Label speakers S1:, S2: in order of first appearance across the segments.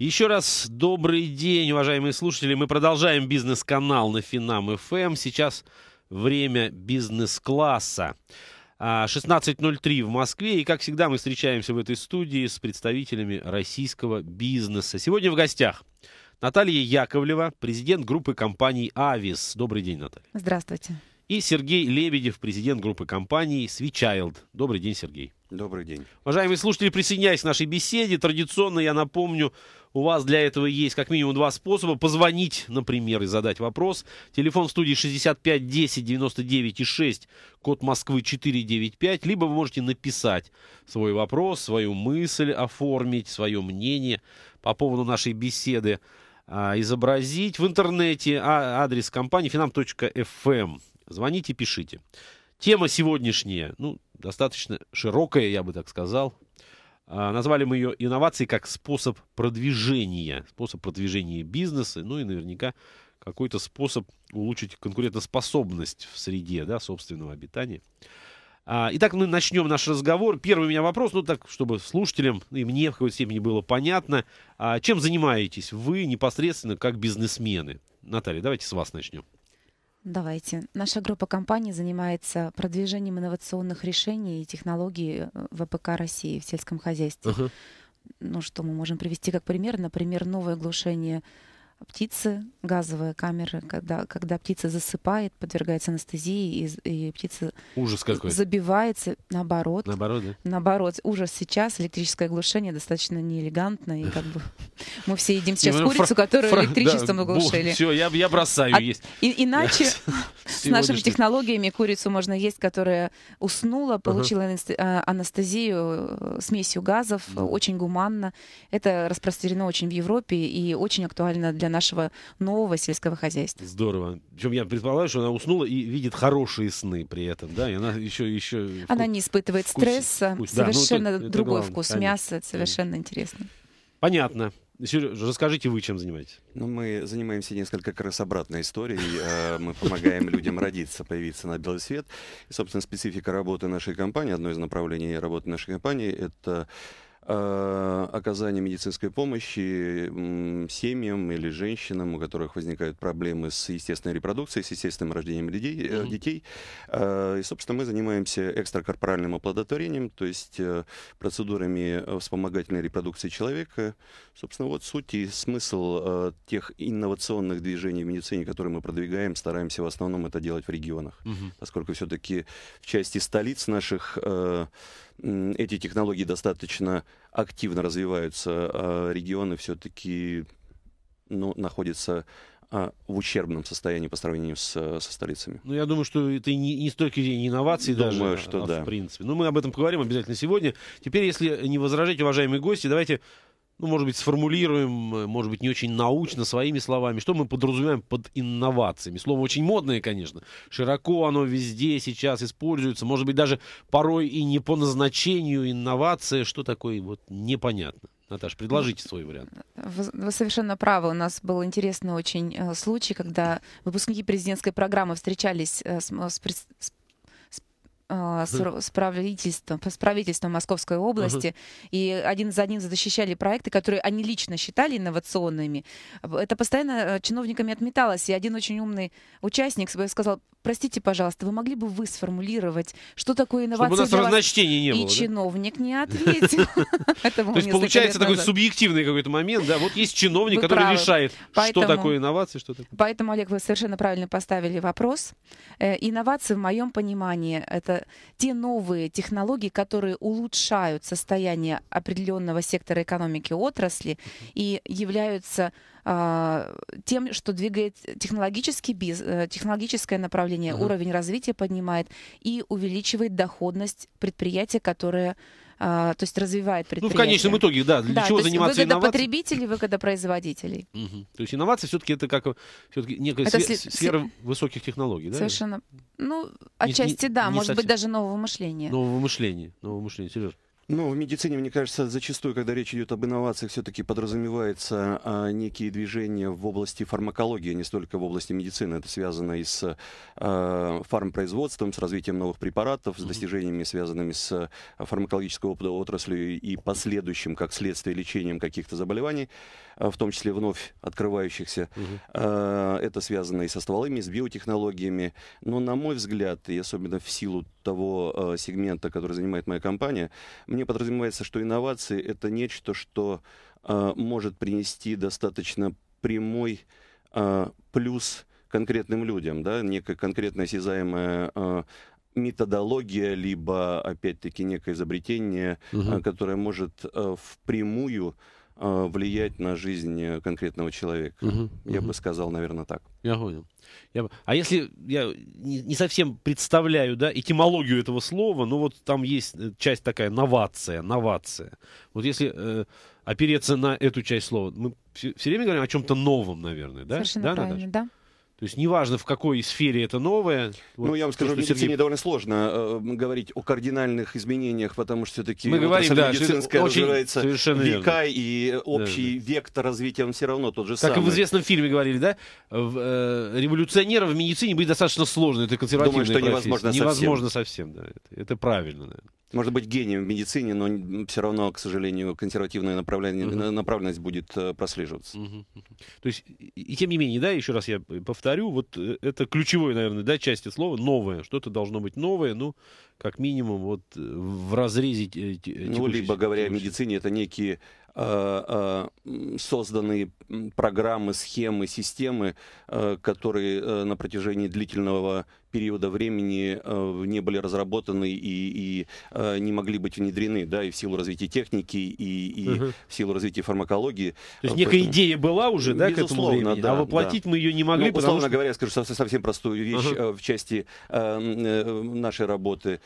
S1: Еще раз добрый день, уважаемые слушатели. Мы продолжаем бизнес-канал на Финам ФМ. Эм. Сейчас время бизнес-класса. 16.03 а, в Москве. И, как всегда, мы встречаемся в этой студии с представителями российского бизнеса. Сегодня в гостях Наталья Яковлева, президент группы компаний «Авис». Добрый день, Наталья. Здравствуйте. И Сергей Лебедев, президент группы компаний «Свичайлд». Добрый
S2: день, Сергей. Добрый день.
S1: Уважаемые слушатели, присоединяясь к нашей беседе, традиционно я напомню, у вас для этого есть как минимум два способа. Позвонить, например, и задать вопрос. Телефон в студии 65 10 99 6, код Москвы 495. Либо вы можете написать свой вопрос, свою мысль, оформить свое мнение по поводу нашей беседы а, изобразить. В интернете а, адрес компании finam.fm. Эм. Звоните, пишите. Тема сегодняшняя, ну, достаточно широкая, я бы так сказал. А, назвали мы ее инновацией как способ продвижения, способ продвижения бизнеса, ну и наверняка какой-то способ улучшить конкурентоспособность в среде да, собственного обитания. А, итак, мы начнем наш разговор. Первый у меня вопрос, ну так, чтобы слушателям и мне в какой-то степени было понятно, а, чем занимаетесь вы непосредственно как бизнесмены? Наталья, давайте с вас начнем.
S3: Давайте. Наша группа компаний занимается продвижением инновационных решений и технологий э, в АПК России в сельском хозяйстве. Uh-huh. Ну, что мы можем привести как пример? Например, новое глушение птицы, газовые камеры, когда, когда птица засыпает, подвергается анестезии, и, и птица ужас какой. забивается, наоборот. Наоборот, да? Наоборот, ужас сейчас, электрическое оглушение достаточно неэлегантно, и как бы мы все едим сейчас ну, курицу, которую электричеством оглушили. Все, я
S1: бросаю а есть. Иначе
S3: с нашими технологиями курицу можно есть, которая уснула, получила а, анестезию э, смесью газов, очень гуманно. Это распространено очень в Европе и очень актуально для нашего нового сельского хозяйства.
S1: Здорово. Причем я предполагаю, что она уснула и видит хорошие сны при этом, да, и она еще... еще вку... Она
S3: не испытывает вкус, стресса, вкус. совершенно да, ну, это, другой это вкус конечно, мяса, совершенно конечно. интересно.
S2: Понятно. Сережа, расскажите, вы чем занимаетесь? Ну, мы занимаемся несколько как раз обратной историей. Э, мы помогаем людям родиться, появиться на белый свет. И, собственно, специфика работы нашей компании, одно из направлений работы нашей компании — это Э, оказания медицинской помощи семьям или женщинам, у которых возникают проблемы с естественной репродукцией, с естественным рождением людей. Mm-hmm. детей. Э, и, собственно, мы занимаемся экстракорпоральным оплодотворением, то есть процедурами вспомогательной репродукции человека. Собственно, вот суть и смысл тех инновационных движений в медицине, которые мы продвигаем, стараемся в основном это делать в регионах, mm-hmm. поскольку все-таки в части столиц наших эти технологии достаточно активно развиваются, а регионы все-таки ну, находятся а, в ущербном состоянии по сравнению с, а, со столицами.
S1: Ну, я думаю, что это не, не с точки зрения инноваций думаю, даже, что а, да. в принципе. Но ну, мы об этом поговорим обязательно сегодня. Теперь, если не возражать, уважаемые гости, давайте ну, может быть, сформулируем, э, может быть, не очень научно своими словами, что мы подразумеваем под инновациями. Слово очень модное, конечно. Широко оно везде сейчас используется. Может быть, даже порой и не по назначению инновация. Что такое, вот непонятно. Наташа, предложите свой вариант.
S3: Вы, вы совершенно правы. У нас был интересный очень э, случай, когда выпускники президентской программы встречались э, с, с, с э, с, правительством, с правительством Московской области, uh-huh. и один за одним защищали проекты, которые они лично считали инновационными. Это постоянно э, чиновниками отметалось, и один очень умный участник сказал, простите, пожалуйста, вы могли бы вы сформулировать, что такое инновация Чтобы у нас разночтений не было. И да? чиновник не ответил. То есть получается такой
S1: субъективный какой-то момент, да? Вот есть чиновник, который решает, что такое инновации, что такое.
S3: Поэтому, Олег, вы совершенно правильно поставили вопрос. Э, инновации, в моем понимании, это те новые технологии, которые улучшают состояние определенного сектора экономики отрасли и являются а, тем, что двигает технологический биз, э, технологическое направление, uh-huh. уровень развития поднимает и увеличивает доходность предприятия, которое а, то есть развивает предприятие. Ну, в конечном итоге, да, для да, чего заниматься выгода инновацией? потребителей, выгода производителей.
S1: Угу. То есть инновации все-таки это как все-таки некая это сфера, сли... сфера высоких
S2: технологий, да? Совершенно.
S3: Ну, отчасти не, да, не, может не быть, даже нового мышления. Нового
S2: мышления, нового мышления, серьезно. Ну, в медицине, мне кажется, зачастую, когда речь идет об инновациях, все-таки подразумеваются а, некие движения в области фармакологии, а не столько в области медицины. Это связано и с а, фармпроизводством, с развитием новых препаратов, с достижениями, связанными с а, фармакологической отраслью и последующим, как следствие, лечением каких-то заболеваний, а, в том числе вновь открывающихся. Угу. А, это связано и со стволами, с биотехнологиями. Но, на мой взгляд, и особенно в силу того а, сегмента, который занимает моя компания, мне не подразумевается, что инновации — это нечто, что э, может принести достаточно прямой э, плюс конкретным людям, да, некая конкретная осязаемая э, методология, либо, опять-таки, некое изобретение, угу. которое может впрямую а, влиять на жизнь конкретного человека. Угу, я угу. бы сказал, наверное, так.
S1: Я понял. Я... А если я не, не совсем представляю, да, этимологию этого слова, но вот там есть э, часть такая новация, новация. Вот если э, опереться на эту часть слова, мы все, все время говорим о чем-то новом, наверное, да? Совершенно да, правильно, Наташа? да. То есть неважно, в какой сфере это новое.
S2: Ну, вот, я вам скажу, в медицине Сергей... довольно сложно э, говорить о кардинальных изменениях, потому что все-таки Мы да, медицинская очень... развивается Совершенно века, верно. и общий
S1: да, да. вектор развития
S2: он все равно тот же как самый. Как в известном
S1: фильме говорили, да? В, э, революционеров в медицине быть достаточно сложно, это консервативная Думаю, что профессия. невозможно совсем. Невозможно
S2: совсем, да. Это, это правильно, наверное. Может быть, гением в медицине, но все равно, к сожалению, консервативная направление, uh-huh. направленность будет э, прослеживаться.
S1: Uh-huh. То есть, и тем не менее, да, еще раз я повторю, э, повторю, вот э, это ключевой, наверное, да, части слова новое. Что-то должно быть новое, ну, как минимум, вот э, в
S2: разрезе э, Ну, либо говоря о медицине, это некие Э, э, созданы программы, схемы, системы, э, которые на протяжении длительного периода времени не были разработаны и, и не могли быть внедрены, да, и в силу развития техники, и, и угу. в силу развития фармакологии. То есть некая Поэтому... идея была уже, да, безусловно, к этому времени, да, а воплотить да. мы ее не могли. Ну, условно что... говоря, скажу совсем простую вещь угу. в части нашей работы.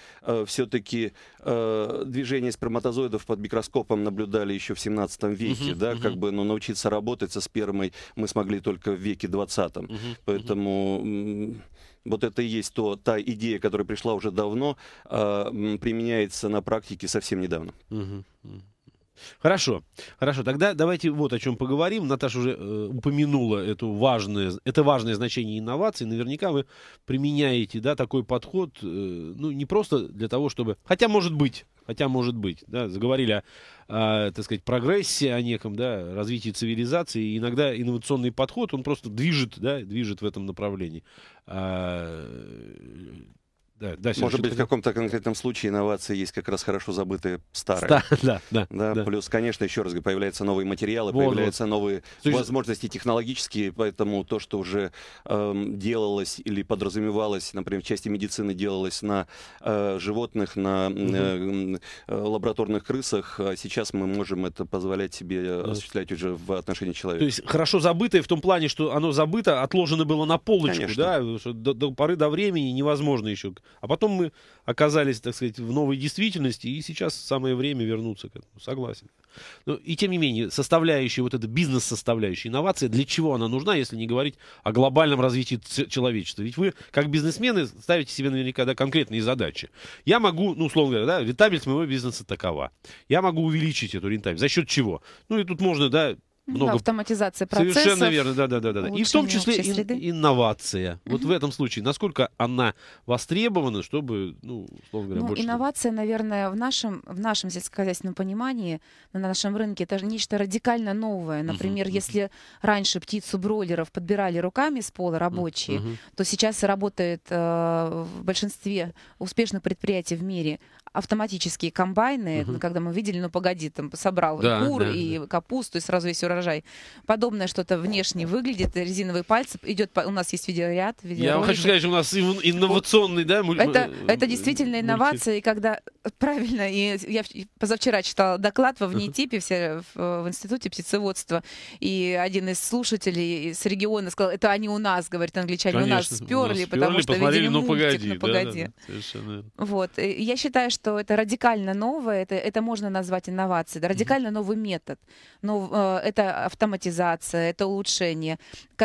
S2: Все-таки движение сперматозоидов под микроскопом наблюдали еще в 17 18 веке, угу, да, угу. как бы, но ну, научиться работать со спермой мы смогли только в веке 20. Угу, Поэтому... Угу вот это и есть то, та идея, которая пришла уже давно, э, применяется на практике совсем недавно.
S1: Хорошо, хорошо. Тогда давайте вот о чем поговорим. Наташа уже э, упомянула эту важное, это важное значение инноваций. Наверняка вы применяете да, такой подход, э, ну, не просто для того, чтобы... Хотя, может быть, Хотя, может быть, да, заговорили о, о, так сказать, прогрессе, о неком, да, развитии цивилизации. И иногда инновационный подход, он просто движет, да, движет в этом направлении.
S2: А, да, да, Может быть, в каком-то конкретном случае инновации есть как раз хорошо забытые старые. Да, да, да, да, да. Плюс, конечно, еще раз говорю, появляются новые материалы, вот, появляются вот. новые Слушай, возможности технологические, поэтому то, что уже эм, делалось или подразумевалось, например, в части медицины делалось на э, животных, на э, э, лабораторных крысах, а сейчас мы можем это позволять себе э, осуществлять уже в отношении человека. То
S1: есть хорошо забытое в том плане, что оно забыто, отложено было на полочку,
S2: конечно. да, до,
S1: до поры до времени невозможно еще а потом мы оказались, так сказать, в новой действительности, и сейчас самое время вернуться к этому. Согласен. Но, и тем не менее, составляющая, вот эта бизнес-составляющая, инновация, для чего она нужна, если не говорить о глобальном развитии человечества? Ведь вы, как бизнесмены, ставите себе наверняка да, конкретные задачи. Я могу, ну, условно говоря, да, рентабельность моего бизнеса такова. Я могу увеличить эту рентабельность. За счет чего? Ну, и тут можно, да, много... Ну,
S3: автоматизация процессов. Совершенно верно,
S1: да, да, да. И в том числе ин- инновация. Угу. Вот в этом случае, насколько она востребована, чтобы, ну, условно говоря, ну, больше...
S3: Инновация, наверное, в нашем, в нашем сельскохозяйственном понимании, на нашем рынке, это нечто радикально новое. Например, угу. если раньше птицу бройлеров подбирали руками с пола рабочие, угу. то сейчас работает э, в большинстве успешных предприятий в мире автоматические комбайны, угу. когда мы видели, ну погоди, там собрал да, кур да, и да. капусту, и сразу весь урожай. Подобное что-то внешне выглядит, резиновые пальцы, идет, у нас есть видеоряд. Я вам хочу
S1: сказать, что у нас инновационный, да? Муль... Это, э, это действительно инновация,
S3: и когда, правильно, и я позавчера читала доклад во ВНИТИПе, все в, э, в Институте птицеводства, и один из слушателей с региона сказал, это они у нас, говорит англичане, Конечно, у нас сперли, у нас сперли потому сперли, что видели ну, мультик, погоди, ну погоди. Да, да, совершенно. Вот, я считаю, что что это радикально новое, это, это можно назвать инновацией, да, радикально новый метод. Но э, это автоматизация, это улучшение,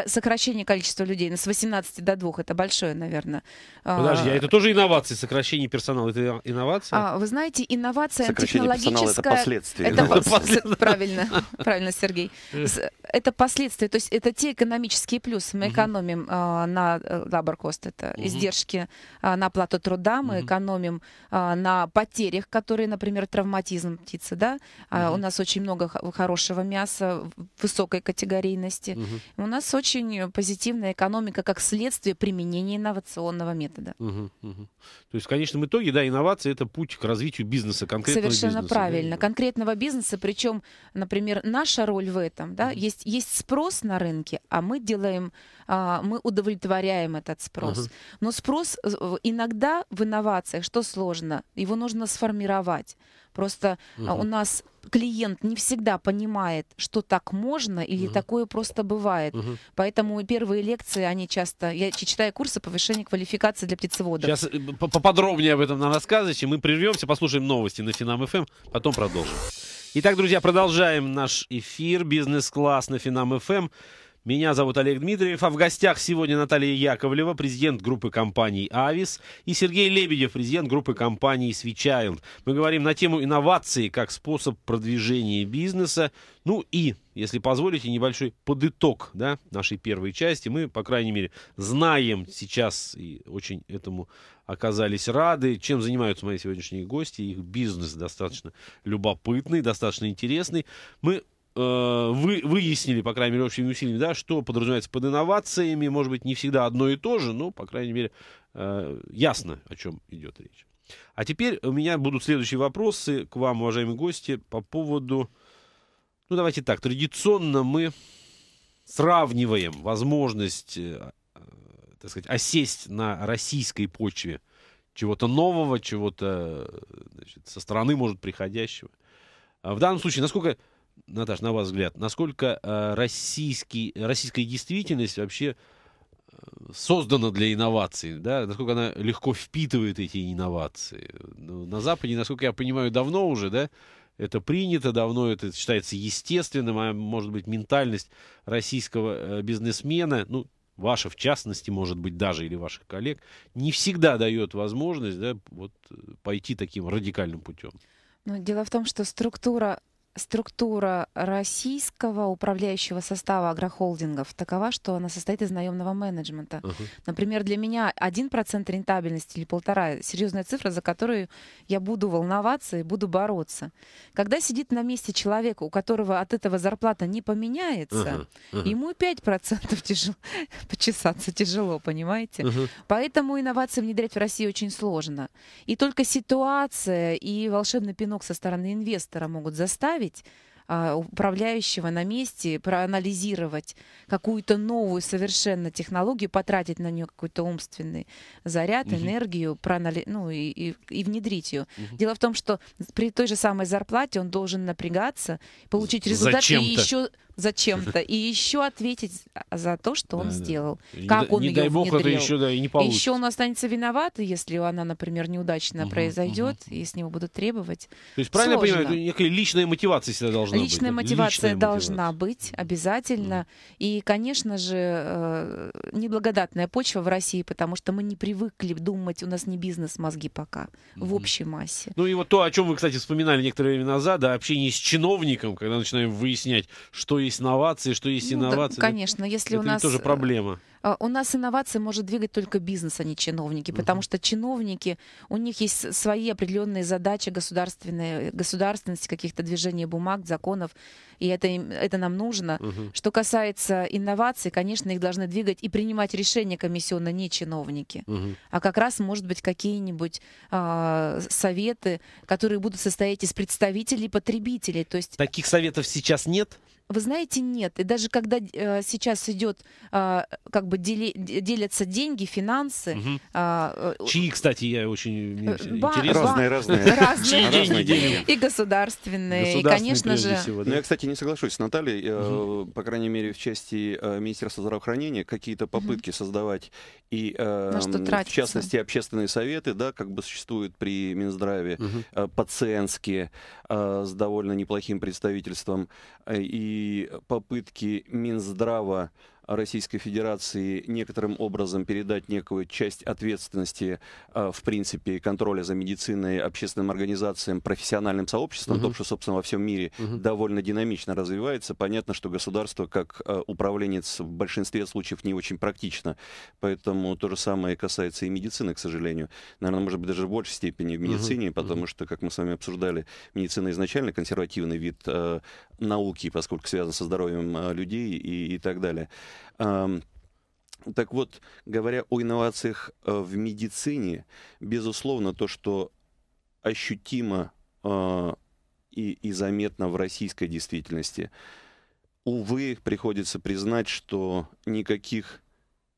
S3: сокращение количества людей. Ну, с 18 до 2 это большое, наверное. А, Подожди, а это
S1: тоже инновации, сокращение персонала, это инновация?
S3: А, вы знаете, инновация сокращение технологическая... это последствия. Это Правильно, правильно, Сергей. Э это последствия, то есть это те экономические плюсы. Мы угу. экономим а, э, на labor cost, это угу. издержки э, на оплату труда, мы угу. экономим э, на потерях, которые, например, травматизм птицы, да. Угу. Э, у нас очень много хорошего мяса высокой категорийности. Угу. У нас очень позитивная экономика как следствие применения инновационного метода.
S1: Угу. Угу. То есть в конечном итоге, да, инновации это путь к развитию бизнеса конкретного Совершенно бизнеса. Совершенно правильно,
S3: да? конкретного бизнеса, причем, например, наша роль в этом, да, угу. есть есть, есть спрос на рынке, а мы делаем, а, мы удовлетворяем этот спрос. Uh -huh. Но спрос э, иногда в инновациях, что сложно, его нужно сформировать. Просто Uh а, -huh. у нас клиент не всегда понимает, что так можно или Uh -huh. такое просто бывает. Угу. Поэтому первые лекции, они часто... Я читаю курсы повышения квалификации для птицеводов. Сейчас
S1: э, поподробнее об этом нам рассказывайте. Мы прервемся, послушаем новости на Финам-ФМ, эм, потом продолжим. Итак, друзья, продолжаем наш эфир «Бизнес-класс» на Финам ФМ. Меня зовут Олег Дмитриев, а в гостях сегодня Наталья Яковлева, президент группы компаний «Авис», и Сергей Лебедев, президент группы компаний Свичайлд. Мы говорим на тему инновации как способ продвижения бизнеса, ну и если позволите, небольшой подыток да, нашей первой части. Мы, по крайней мере, знаем сейчас и очень этому оказались рады, чем занимаются мои сегодняшние гости. Их бизнес достаточно любопытный, достаточно интересный. Мы э, вы, выяснили, по крайней мере, общими усилиями, да, что подразумевается под инновациями, может быть, не всегда одно и то же, но, по крайней мере, э, ясно, о чем идет речь. А теперь у меня будут следующие вопросы к вам, уважаемые гости, по поводу ну, давайте так, традиционно мы сравниваем возможность, э, так сказать, осесть на российской почве чего-то нового, чего-то значит, со стороны, может, приходящего. А в данном случае, насколько, Наташа, на ваш взгляд, насколько э, российский, российская действительность вообще э, создана для инноваций, да, насколько она легко впитывает эти инновации. Ну, на Западе, насколько я понимаю, давно уже, да, это принято давно, это считается естественным, а может быть ментальность российского э, бизнесмена, ну, ваша в частности, может быть, даже или ваших коллег, не всегда дает возможность да, вот, э, пойти таким радикальным путем.
S3: Но ну, дело в том, что структура структура российского управляющего состава агрохолдингов такова, что она состоит из наемного менеджмента. Uh-huh. Например, для меня один процент рентабельности или полтора — серьезная цифра, за которую я буду волноваться и буду бороться. Когда сидит на месте человек, у которого от этого зарплата не поменяется, uh-huh. Uh-huh. ему и процентов тяжело, почесаться тяжело, понимаете? Uh-huh. Поэтому инновации внедрять в России очень сложно. И только ситуация и волшебный пинок со стороны инвестора могут заставить заставить а, управляющего на месте проанализировать какую-то новую совершенно технологию, потратить на нее какой-то умственный заряд, угу. энергию, проанали... ну и, и, и внедрить ее. Угу. Дело в том, что при той же самой зарплате он должен напрягаться, получить результат Зачем-то. и еще зачем-то и еще ответить за то, что он да, сделал, да. как не, он не ее дай бог внедрил. это еще да и не получится. Еще он останется виноват, если она, например, неудачно угу, произойдет угу. и с него будут требовать. То есть правильно Сложно. я понимаю,
S1: некая личная мотивация всегда должна личная быть. Мотивация личная мотивация должна
S3: быть обязательно угу. и, конечно же, э, неблагодатная почва в России, потому что мы не привыкли думать, у нас не бизнес мозги пока угу. в общей массе.
S1: Ну и вот то, о чем вы, кстати, вспоминали некоторое время назад, да, общение с чиновником, когда начинаем выяснять, что и есть новации, что есть ну, инновации. Да, конечно,
S3: если это у нас... тоже э, проблема. А, у нас инновации может двигать только бизнес, а не чиновники, потому uh -huh. что чиновники, у них есть свои определенные задачи государственные, государственности, каких-то движений бумаг, законов, и это, это нам нужно. Uh -huh. Что касается инноваций, конечно, их должны двигать и принимать решения комиссионно не чиновники, uh -huh. а как раз, может быть, какие-нибудь э, советы, которые будут состоять из представителей потребителей. То есть...
S1: Таких советов сейчас нет?
S3: Вы знаете, нет. И даже когда э, сейчас идет, э, а, как бы дели, делятся деньги, финансы. Угу. Э, Чьи,
S2: кстати, я очень э, ба- интересно. Разные, разные. Разные деньги, деньги. И государственные, и, конечно же... Всего, ну, да? Но я, кстати, не соглашусь с Натальей. Угу. По крайней мере, в части э, Министерства здравоохранения какие-то попытки угу. создавать и, э, в частности, общественные советы, да, как бы существуют при Минздраве, угу. пациентские, э, с довольно неплохим представительством. И Э, попытки Минздрава Российской Федерации некоторым образом передать некую часть ответственности, э, в принципе, контроля за медициной общественным организациям, профессиональным сообществом, угу. то, что, собственно, во всем мире угу. довольно динамично развивается. Понятно, что государство, как э, управленец, в большинстве случаев не очень практично. Поэтому то же самое касается и медицины, к сожалению. Наверное, может быть, даже в большей степени в медицине, угу. потому угу. что, как мы с вами обсуждали, медицина изначально консервативный вид э, науки, поскольку связан со здоровьем э, людей и, и так далее. Так вот, говоря о инновациях э, в медицине, безусловно, то, что ощутимо а, и, и заметно в российской действительности, увы, приходится признать, что никаких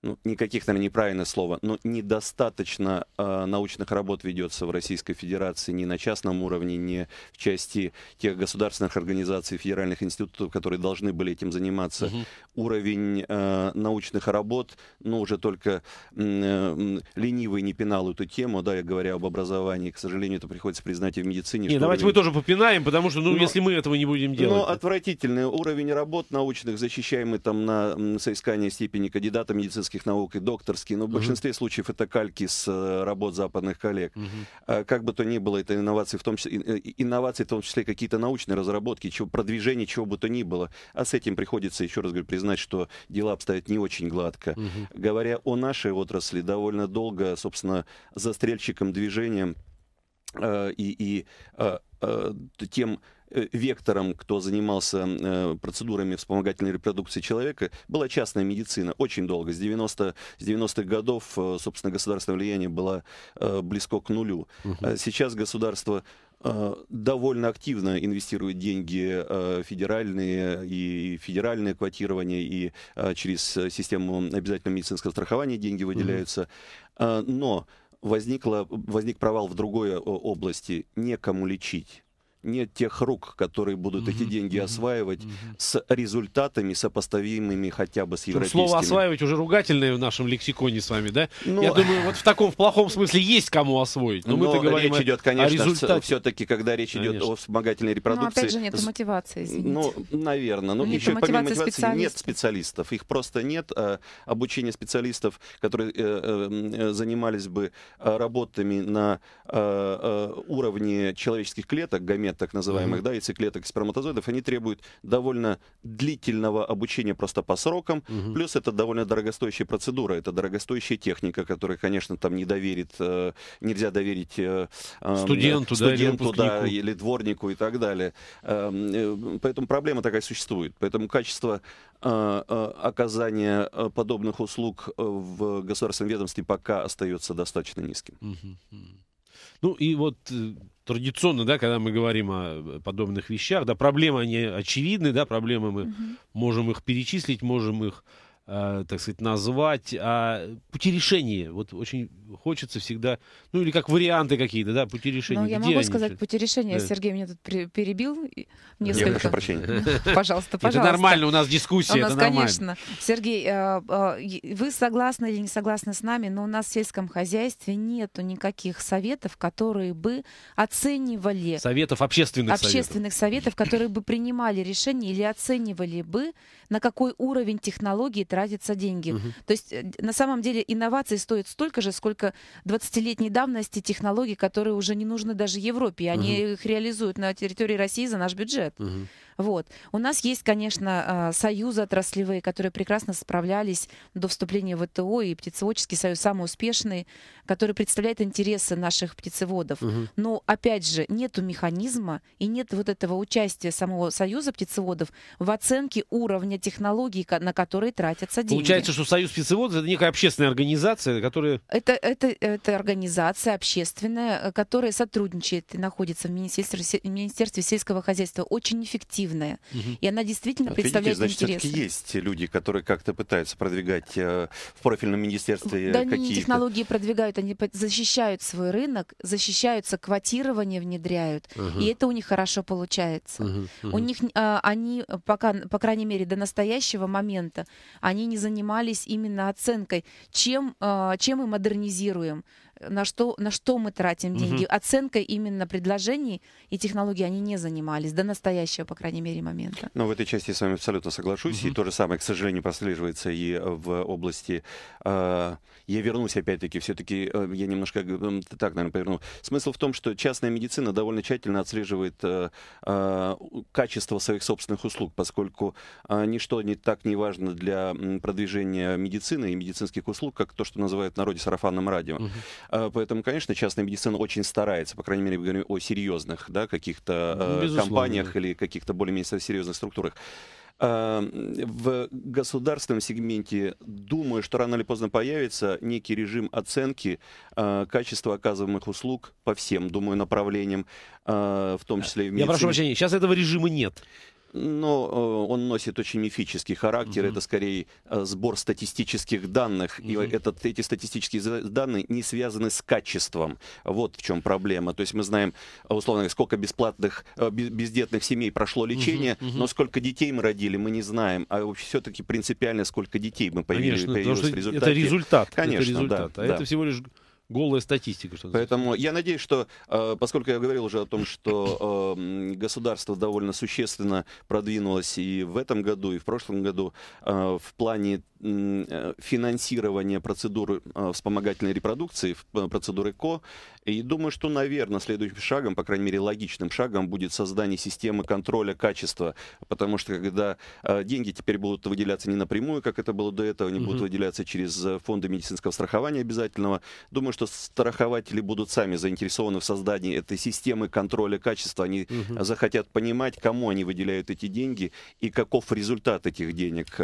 S2: ну, никаких, наверное, неправильное слово, но ну, недостаточно э, научных работ ведется в Российской Федерации ни на частном уровне, ни в части тех государственных организаций, федеральных институтов, которые должны были этим заниматься. Угу. Уровень э, научных работ, ну, уже только э, ленивый не пинал эту тему, да, я говоря об образовании, к сожалению, это приходится признать и в медицине. Не, давайте уровень... мы тоже попинаем, потому что, ну, но, если мы этого не будем делать... Ну, отвратительный уровень работ научных, защищаемый там на соискание степени кандидата медицинских гражданских наук и докторские, но в угу. большинстве случаев это кальки с э, работ западных коллег. Угу. Как бы то ни было, это инновации, в том числе, э, инновации, в том числе какие-то научные разработки, чего, продвижение чего бы то ни было. А с этим приходится, еще раз говорю, признать, что дела обстоят не очень гладко. Угу. Говоря о нашей отрасли, довольно долго, собственно, застрельщиком движением э, и, и э, э, тем Э, вектором, кто занимался э, процедурами вспомогательной репродукции человека, была частная медицина. Очень долго, с 90-х 90 годов, э, собственно, государственное влияние было близко к нулю. Угу. Сейчас государство довольно активно инвестируют деньги федеральные и федеральное квотирование, и через систему обязательного медицинского страхования деньги выделяются. Но возникло, возник провал в другой области. Некому лечить нет тех рук, которые будут mm-hmm. эти деньги mm-hmm. осваивать mm-hmm. с результатами, сопоставимыми хотя бы с европейскими. Слово
S1: «осваивать» уже ругательное в нашем лексиконе с вами, да? Ну, Я думаю, вот в таком, в плохом смысле есть кому освоить. Но, но мы ну, говорим речь идет, конечно, о результате.
S2: все-таки, когда речь конечно. идет о вспомогательной ну, репродукции. Но опять же нет
S3: мотивации, извините. Ну,
S2: наверное. Но, но нет еще мотивации, помимо мотивации специалистов. нет специалистов. Их просто нет. А обучение специалистов, которые э, э, занимались бы э, работами на уровне человеческих клеток, гомет гонят так называемых, mm-hmm. да, яйцеклеток, сперматозоидов, они требуют довольно длительного обучения просто по срокам, mm-hmm. плюс это довольно дорогостоящая процедура, это дорогостоящая техника, которая, конечно, там не доверит, э, нельзя доверить э, э, эм, студенту, студенту да, или, да, или дворнику и так далее. Эм, э, поэтому проблема такая существует. Поэтому качество э, э, оказания подобных услуг в государственном ведомстве пока остается достаточно низким. Mm-hmm.
S1: Ну и вот традиционно, да, когда мы говорим о э, подобных вещах, да, проблемы они очевидны, да, проблемы мы угу. можем их перечислить, можем их Э, так сказать, назвать, а пути решения. Вот очень хочется всегда, ну или как варианты какие-то, да, пути решения. Ну, я Где могу сказать сейчас? пути решения. Да.
S3: Сергей меня тут перебил несколько. Я прошу прощения. Пожалуйста, пожалуйста. Это нормально,
S1: у нас дискуссия, у нас, это нормально. конечно.
S3: Сергей, э, э, вы согласны или не согласны с нами, но у нас в сельском хозяйстве нету никаких советов, которые бы оценивали... Советов,
S1: общественных Общественных
S3: советов, советов которые бы принимали решения или оценивали бы на какой уровень технологии тратятся деньги. Угу. То есть э, на самом деле инновации стоят столько же, сколько 20-летней давности технологий, которые уже не нужны даже Европе. Они угу. их реализуют на территории России за наш бюджет. Угу. Вот. У нас есть, конечно, э, союзы отраслевые, которые прекрасно справлялись до вступления в ВТО, и птицеводческий союз самый успешный, который представляет интересы наших птицеводов. Угу. Но, опять же, нету механизма и нет вот этого участия самого союза птицеводов в оценке уровня технологий, на которые тратятся деньги. Получается, что
S1: союз птицеводов это некая общественная организация, которая...
S3: Это, это, это организация общественная, э, которая сотрудничает и находится в Министерстве, в Министерстве сельского хозяйства очень эффективно активная. Угу. И она действительно Отведите, представляет значит, интересы.
S2: есть люди, которые как-то пытаются продвигать э, в профильном министерстве э, да, какие-то... Они технологии
S3: продвигают, они защищают свой рынок, защищаются, квотирование внедряют. Угу. И это у них хорошо получается. Угу, угу. У них э, они, пока, по крайней мере, до настоящего момента, они не занимались именно оценкой, чем, э, чем мы модернизируем на что, на что мы тратим деньги. Угу. Оценкой именно предложений и технологий они не занимались до настоящего, по крайней мере, момента.
S2: Но ну, в этой части я с вами абсолютно соглашусь. Угу. И то же самое, к сожалению, прослеживается и в области э, я вернусь опять-таки, все-таки э, я немножко э, так, наверное, поверну. Смысл в том, что частная медицина довольно тщательно отслеживает э, э, качество своих собственных услуг, поскольку э, ничто не так не важно для продвижения медицины и медицинских услуг, как то, что называют в народе сарафанным радио. Угу. Э, поэтому, конечно, частная медицина очень старается, по крайней мере, мы говорим о серьезных да, каких-то ну, э, компаниях или каких-то более-менее серьезных структурах. Эм, в государственном сегменте, думаю, что рано или поздно появится некий режим оценки э, качества оказываемых услуг по всем, думаю, направлениям, э, в том числе и в медицине. Я прошу прощения, сейчас этого режима нет но э, он носит очень мифический характер. Угу. Это скорее э, сбор статистических данных, угу. и этот, эти статистические данные не связаны с качеством. Вот в чем проблема. То есть мы знаем, условно, сколько бесплатных э, бездетных семей прошло лечение, угу. Угу. но сколько детей мы родили, мы не знаем. А все-таки принципиально, сколько детей мы появились, Конечно, появилось в результате. Это результат. Конечно, это результат. Да, а да. это всего
S1: лишь голая статистика.
S2: Что Поэтому я надеюсь, что, э, поскольку я говорил уже о том, что э, государство довольно существенно продвинулось и в этом году, и в прошлом году э, в плане Э, финансирование процедуры э, вспомогательной репродукции, э, процедуры КО. И думаю, что, наверное, следующим шагом, по крайней мере, логичным шагом будет создание системы контроля качества, потому что когда деньги теперь будут выделяться не напрямую, как это было до этого, они угу. будут выделяться через фонды медицинского страхования обязательного, думаю, что страхователи будут сами заинтересованы в создании этой системы контроля качества. Они угу. захотят понимать, кому они выделяют эти деньги и каков результат этих денег.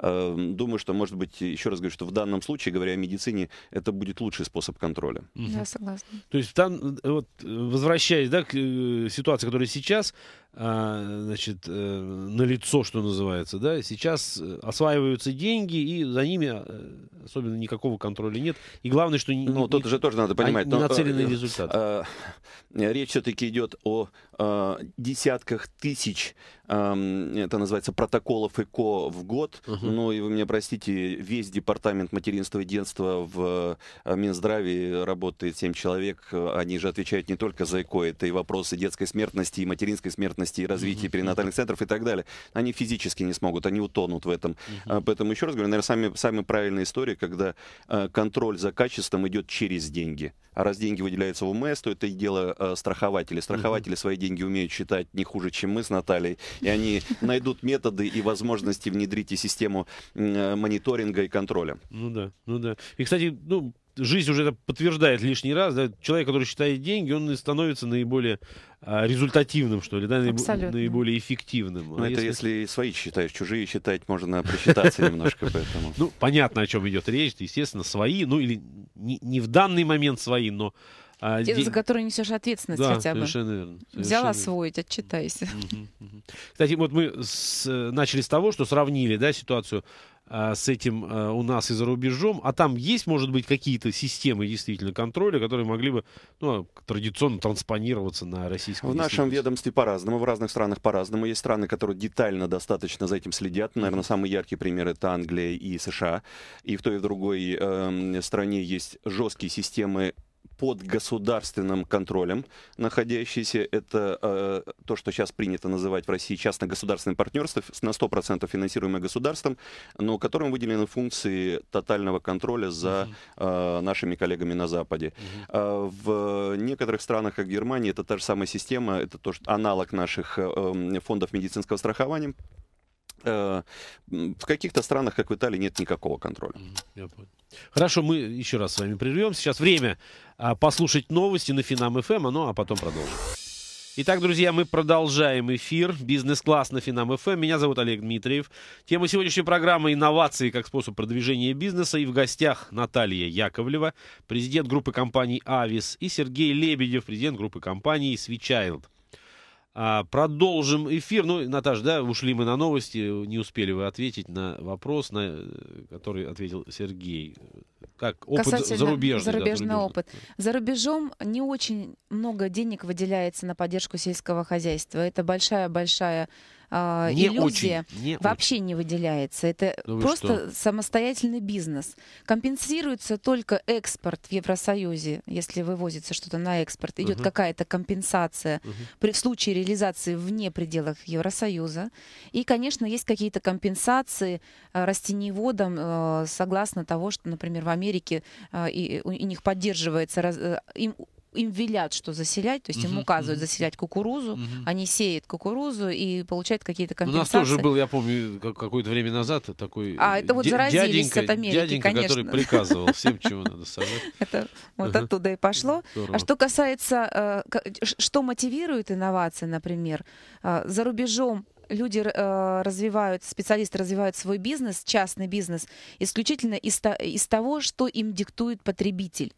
S2: Думаю, думаю, что, может быть, еще раз говорю, что в данном случае, говоря о медицине, это будет лучший способ контроля.
S1: Я согласна. То есть там, э, вот, э, возвращаясь да, к э, ситуации, которая сейчас, а, значит, э, на лицо, что называется, да, сейчас э, осваиваются деньги, и за ними э, особенно никакого контроля нет. И главное, что...
S2: Ну, не, тут же тоже надо понимать. Но, нацеленный результат. речь все-таки идет о а, десятках тысяч, это называется, протоколов ИКО в год. Ну, и вы меня простите, весь департамент материнства и детства в Минздраве работает 7 человек. Они же отвечают не только за ИКО, это и вопросы детской смертности и материнской смертности беременности и развития перинатальных центров и так далее. Они физически не смогут, они утонут в этом. А, поэтому еще раз говорю, наверное, самая, самая правильная история, когда а, контроль за качеством идет через деньги. А раз деньги выделяются в УМС, то это дело а, страхователей. Страхователи свои деньги умеют считать не хуже, чем мы с Натальей. И они найдут методы и возможности внедрить и систему мониторинга и контроля.
S1: Ну да, ну да. И, кстати, ну, жизнь уже это подтверждает лишний раз. Да? Человек, который считает деньги, он и становится наиболее а, результативным, что ли, да? Наиб... наиболее эффективным. Ну, а это если...
S2: если свои считаешь, чужие считать
S1: можно просчитаться немножко, поэтому. Ну, понятно, о чем идет речь. Естественно, свои, ну или не в данный момент свои, но а Те, день... за
S3: которые несешь ответственность да, хотя бы. Совершенно верно. Совершенно Взял освоить, отчитайся. Угу, угу.
S1: Кстати, вот мы с, э, начали с того, что сравнили да, ситуацию а, с этим а, у нас и за рубежом, а там есть, может быть, какие-то системы действительно контроля, которые могли бы ну, традиционно транспонироваться на российском. В нашем
S2: ведомстве по-разному, в разных странах по-разному. Есть страны, которые детально достаточно за этим следят. Наверное, самый яркий пример — это Англия и США. И в той и в другой э, стране есть жесткие системы под государственным контролем находящиеся. Это э, то, что сейчас принято называть в России частно-государственным партнерством, на 100% финансируемое государством, но которым выделены функции тотального контроля за э, нашими коллегами на Западе. Э, в некоторых странах, как Германия, это та же самая система, это то, что аналог наших э, фондов медицинского страхования Э, в каких-то странах, как в Италии, нет никакого контроля. Я понял.
S1: Хорошо, мы еще раз с вами прервем. Сейчас время а, послушать новости на Финам ФМ, эм, ну а потом продолжим. Итак, друзья, мы продолжаем эфир. Бизнес-класс на Финам ФМ. Эм. Меня зовут Олег Дмитриев. Тема сегодняшней программы – инновации как способ продвижения бизнеса. И в гостях Наталья Яковлева, президент группы компаний «Авис», и Сергей Лебедев, президент группы компаний «Свичайлд». А, продолжим эфир. Ну, Наташа, да, ушли мы на новости, не успели вы ответить на вопрос, на э, который ответил Сергей. Как опыт Касательно зарубежный? Зарубежный да, опыт.
S3: За рубежом не очень много денег выделяется на поддержку сельского хозяйства. Это большая-большая э, не иллюзия очень, не вообще очень. не выделяется. Это ну просто что? самостоятельный бизнес. Компенсируется только экспорт в Евросоюзе, если вывозится что-то на экспорт. Идет угу. какая-то компенсация угу. при, в случае реализации вне пределах Евросоюза. И, конечно, есть какие-то компенсации э, растениеводам э, согласно того, что, например, в Америке э, и, у, у них поддерживается раз, э, им им велят, что заселять, то есть uh-huh, им указывают uh-huh. заселять кукурузу, uh-huh. они сеют кукурузу и получают какие-то компенсации. У нас тоже был,
S1: я помню, какое-то время назад такой а, это вот заразились дяденька, от Америки, дяденька конечно. который приказывал всем, чего надо сажать.
S3: Это вот оттуда и пошло. А что касается, э, что мотивирует инновации, например, э, за рубежом люди э, развивают, специалисты развивают свой бизнес, частный бизнес, исключительно из, из того, что им диктует потребитель.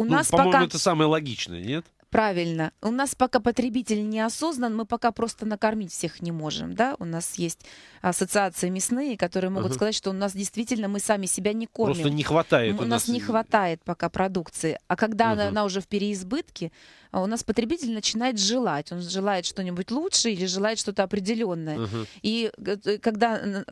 S3: У ну, нас по-моему, пока... это самое
S1: логичное, нет?
S3: Правильно. У нас пока потребитель не осознан, мы пока просто накормить всех не можем. Да? У нас есть ассоциации мясные, которые могут uh-huh. сказать, что у нас действительно мы сами себя не кормим. Просто не хватает. У, у нас, не хватает пока продукции. А когда uh-huh. она, она уже в переизбытке, а, у нас потребитель начинает желать. Он желает что-нибудь лучше или желает что-то определенное. Uh-huh. И э, когда э,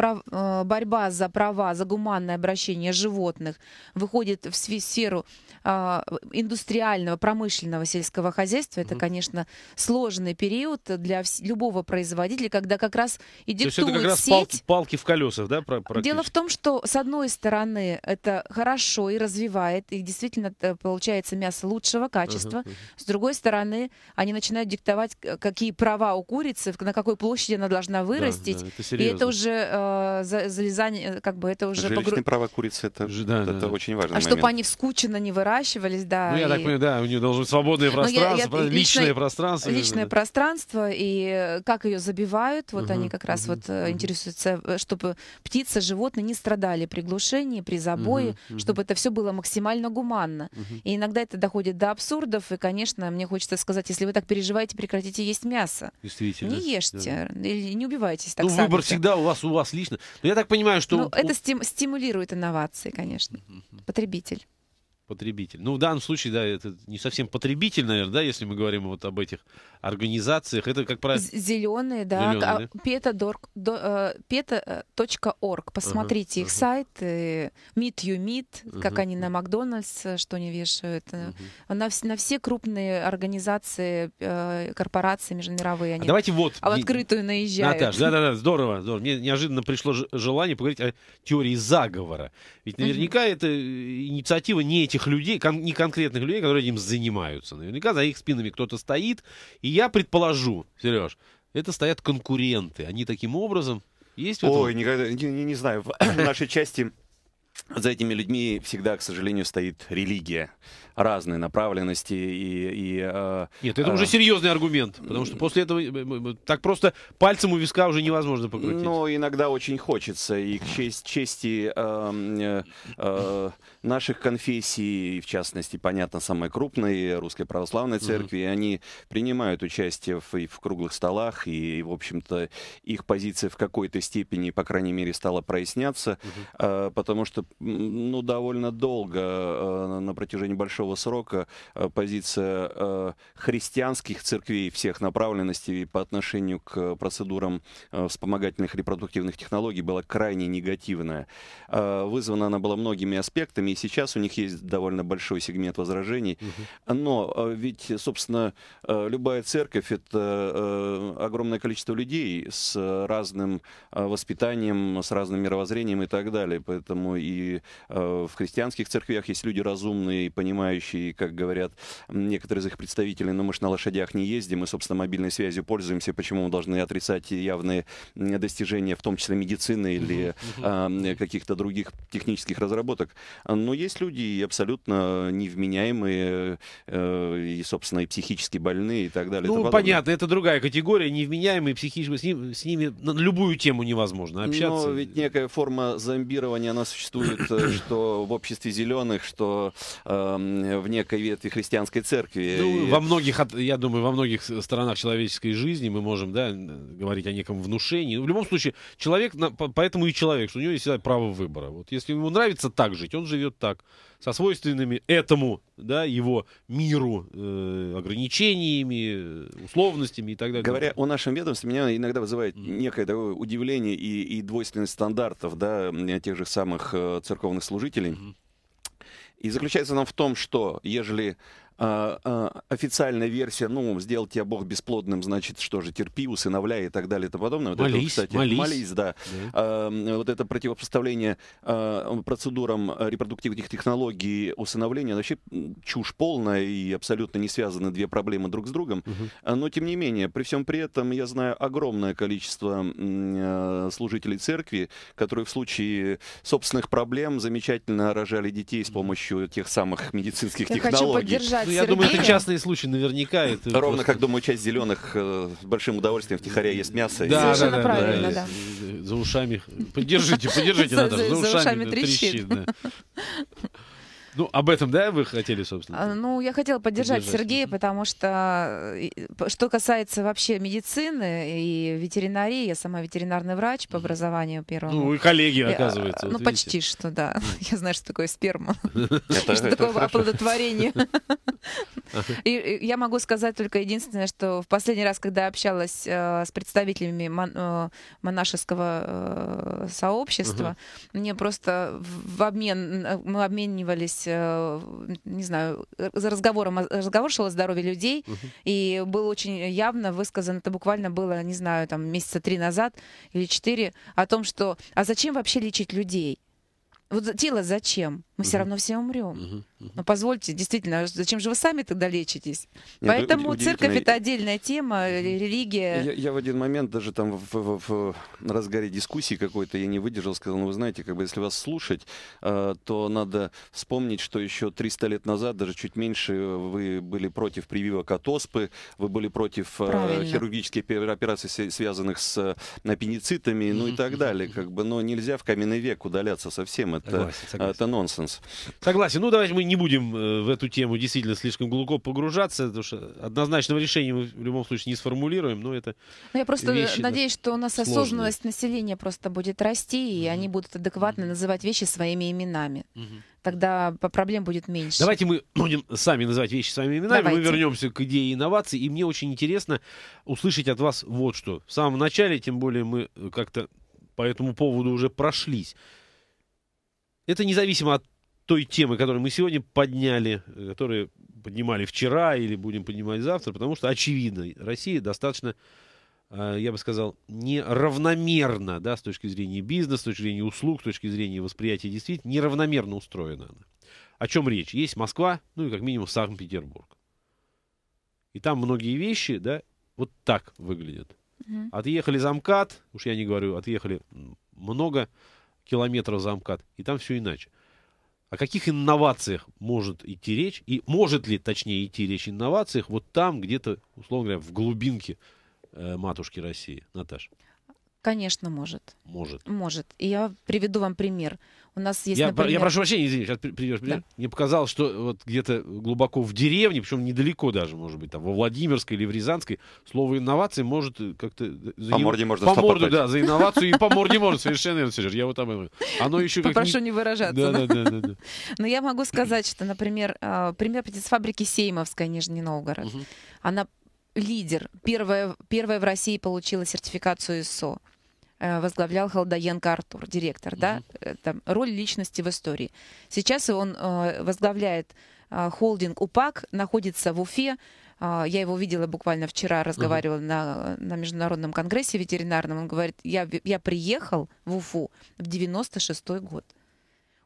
S3: прав... Э, борьба за права, за гуманное обращение животных выходит в сферу а, индустриального, промышленного сельского хозяйства, это, конечно, сложный период для любого производителя, когда как раз и диктует То есть это как раз сеть. Палки,
S1: палки в колесах, да, Дело
S3: в том, что, с одной стороны, это хорошо и развивает, и действительно э, получается мясо лучшего качества. Uh-huh, С другой стороны, они начинают диктовать, какие права у курицы, на какой площади она должна вырастить. Да, да, это и это уже э, э, залезание, э, как бы это уже... Жилищные погру...
S2: права курицы, это, да, это да, очень важно. А момент. чтобы
S3: они вскучно не выращивались, да. Ну, я и... так понимаю,
S1: да, у нее должно быть свободное пространство, ну, я, я... личное лично... пространство. Личное да.
S3: пространство, и как ее забивают, вот угу, они как раз угу, вот угу. интересуются, э, чтобы птицы, животные не страдали при глушении, при забое, угу, чтобы это все было максимально гуманно. Угу. И иногда это доходит до абсурдов, и, конечно, мне хочется сказать, если вы так переживаете, прекратите есть мясо.
S1: Действительно. Не ешьте,
S3: да. или не убивайтесь так Ну, сами. выбор всегда
S1: у вас, у вас вас лично. Но я так понимаю, что... Ну, это
S3: стим- стимулирует инновации, конечно, потребитель
S1: потребитель. Ну, в данном случае, да, это не совсем потребитель, наверное, да, если мы говорим вот об этих организациях. Это, как правило...
S3: Зеленые, да. Зеленые, а да? Э, пета.орг. Посмотрите uh их uh сайт. Э, Meet You Meet, uh как они на Макдональдс, э, что они вешают. uh На, на все крупные организации, корпорации межмировые. Они а давайте вот... А в открытую наезжают. Наташа, да-да-да,
S1: здорово, здорово. Мне неожиданно пришло желание поговорить о теории заговора. Ведь наверняка uh это инициатива не этих этих людей, кон- не конкретных людей, которые этим занимаются. Наверняка за их спинами кто-то стоит. И я предположу, Сереж, это стоят конкуренты. Они таким образом... Есть Ой, никогда,
S2: не, не, не знаю. В нашей части за этими людьми всегда, к сожалению, стоит религия разной направленности и... и э, Нет, это э, уже серьезный аргумент,
S1: потому что после этого э, э, э, так просто пальцем у виска уже невозможно покрутить.
S2: Но ну, иногда очень хочется, и к честь, чести эм, э, э, наших конфессий, в частности, понятно, самой крупной Русской Православной Церкви, mm-hmm. они принимают участие в, и в круглых столах, и, в общем-то, их позиция в какой-то степени, по крайней мере, стала проясняться, mm-hmm. потому что, ну, довольно долго, а, на протяжении большого срока, а, позиция христианских церквей всех направленностей по отношению к процедурам вспомогательных репродуктивных технологий была крайне негативная. Вызвана она была многими аспектами, и сейчас у них есть довольно большой сегмент возражений. Угу. Но а, ведь, собственно, э, любая церковь — это э, огромное количество людей с разным э, воспитанием, с разным мировоззрением и так далее. Поэтому и в христианских церквях есть люди разумные и понимающие, и, как говорят некоторые из их представителей, но «Ну, мы ж на лошадях не ездим, и, собственно, мобильной связью пользуемся, почему мы должны отрицать явные достижения, в том числе медицины или угу. каких-то других технических разработок. Но ну, есть люди и абсолютно невменяемые, э, и, собственно, и психически больные, и так далее. Ну, это понятно, это другая категория. Невменяемые,
S1: психически, с, ним, с ними на любую тему невозможно общаться. Но ведь
S2: некая форма зомбирования, она существует, э, что в обществе зеленых, что э, в некой ветви христианской церкви. Ну, и... во
S1: многих, я думаю, во многих сторонах человеческой жизни мы можем, да, говорить о неком внушении. В любом случае, человек, поэтому и человек, что у него есть право выбора. Вот если ему нравится так жить, он живет живет так, со свойственными этому, да, его миру э, ограничениями, условностями и так далее. Говоря о нашем
S2: ведомстве, меня иногда вызывает некое такое удивление и, и двойственность стандартов, да, тех же самых э, церковных служителей. И заключается она в том, что ежели а, а, официальная версия, ну, сделал тебя Бог бесплодным, значит, что же, терпи, усыновляй и так далее и тому подобное. Вот молись, это, кстати, молись. молись да. да. Вот это противопоставление а, процедурам репродуктивных технологий усыновления, вообще чушь полная и абсолютно не связаны две проблемы друг с другом. Угу. Но, тем не менее, при всем при этом я знаю огромное количество служителей церкви, которые в случае собственных проблем замечательно рожали детей с помощью тех самых медицинских я технологий. Хочу поддержать Сергея. я думаю, это
S1: частный случай, наверняка. Это Ровно просто... как,
S2: думаю, часть зеленых э, с большим удовольствием в втихаря ест мясо. Да, и... Совершенно да, правильно, да.
S1: да. За ушами. Поддержите, поддержите надо. За ушами трещит. Ну, об этом, да, вы хотели, собственно? А,
S3: ну, я хотела поддержать, поддержать. Сергея, потому что, э, что касается вообще медицины и ветеринарии, я сама ветеринарный врач по образованию первому. Ну, и коллеги, а, оказывается. Я, ну, вот ну, видите. почти что, да. Я знаю, что такое сперма,
S1: что такое оплодотворение.
S3: И я могу сказать только единственное, что в последний раз, когда общалась э, с представителями э, монашеского сообщества, мне просто в обмен, мы обменивались здесь, э, не знаю, э, за разговором, разговор шел о здоровье людей, угу. и было очень явно высказано, это буквально было, не знаю, там месяца три назад или четыре, о том, что, а зачем вообще лечить людей? Вот тело зачем? Мы угу. все равно все умрем. Угу. Но позвольте, действительно, а зачем же вы сами тогда лечитесь? Нет, Поэтому церковь это отдельная тема, э, религия. Я,
S2: я в один момент даже там в, в, в разгаре дискуссии какой-то я не выдержал, сказал, ну вы знаете, как бы если вас слушать, э, то надо вспомнить, что еще 300 лет назад, даже чуть меньше, вы были против прививок от оспы, вы были против э, хирургических операций, связанных с э, ну и так далее. Как бы, но нельзя в каменный век удаляться совсем, это, согласен, согласен. это нонсенс. Согласен, ну давайте мы не будем
S1: э, в эту тему действительно слишком глубоко погружаться, потому что однозначного решения мы в любом случае не сформулируем, но это
S3: Ну, я просто вещи, надеюсь, что у нас сложные. осознанность населения просто будет расти, и mm-hmm. они будут адекватно mm-hmm. называть вещи своими именами. Mm-hmm. Тогда проблем будет меньше. Давайте
S1: мы будем сами называть вещи своими именами. Давайте. Мы вернемся к идее инноваций. И мне очень интересно услышать от вас вот что. В самом начале, тем более мы э, как-то по этому поводу уже прошлись. Это независимо от той темы, которую мы сегодня подняли, э, которые поднимали вчера или будем поднимать завтра, потому что, очевидно, Россия достаточно, э, я бы сказал, неравномерно, да, с точки зрения бизнеса, с точки зрения услуг, с точки зрения восприятия действительно, неравномерно устроена она. О чем речь? Есть Москва, ну и как минимум Санкт-Петербург. И там многие вещи, да, вот так выглядят. Угу. Отъехали замкат, уж я не говорю, отъехали много километров замкат, и там все иначе. О каких инновациях может идти речь, и может ли, точнее, идти речь о инновациях вот там, где-то, условно говоря, в глубинке э, матушки России, Наташа?
S3: Конечно, может. Может. Может. И я приведу вам пример. У нас есть, я, например... я прошу
S1: прощения, извини, сейчас приведешь пример. Да. Мне показалось, что вот где-то глубоко в деревне, причем недалеко даже, может быть, там во Владимирской или в Рязанской, слово инновации может как-то... За... По морде можно По морду, да, за инновацию и по морде можно, совершенно верно, Сереж. Я вот там... Оно еще Попрошу не выражаться. Да, да, да,
S3: Но я могу сказать, что, например, э, пример птицефабрики Сеймовская, Нижний Новгород. Она лидер. Первая, первая в России получила сертификацию ИСО. Э, возглавлял Холдаенко Артур, директор, угу. да, э, там, роль личности в истории. Сейчас он э, возглавляет холдинг УПАК, находится в Уфе. Я его видела буквально вчера, разговаривала uh на, на международном конгрессе ветеринарном. Он говорит, я, я приехал в Уфу в 96-й год.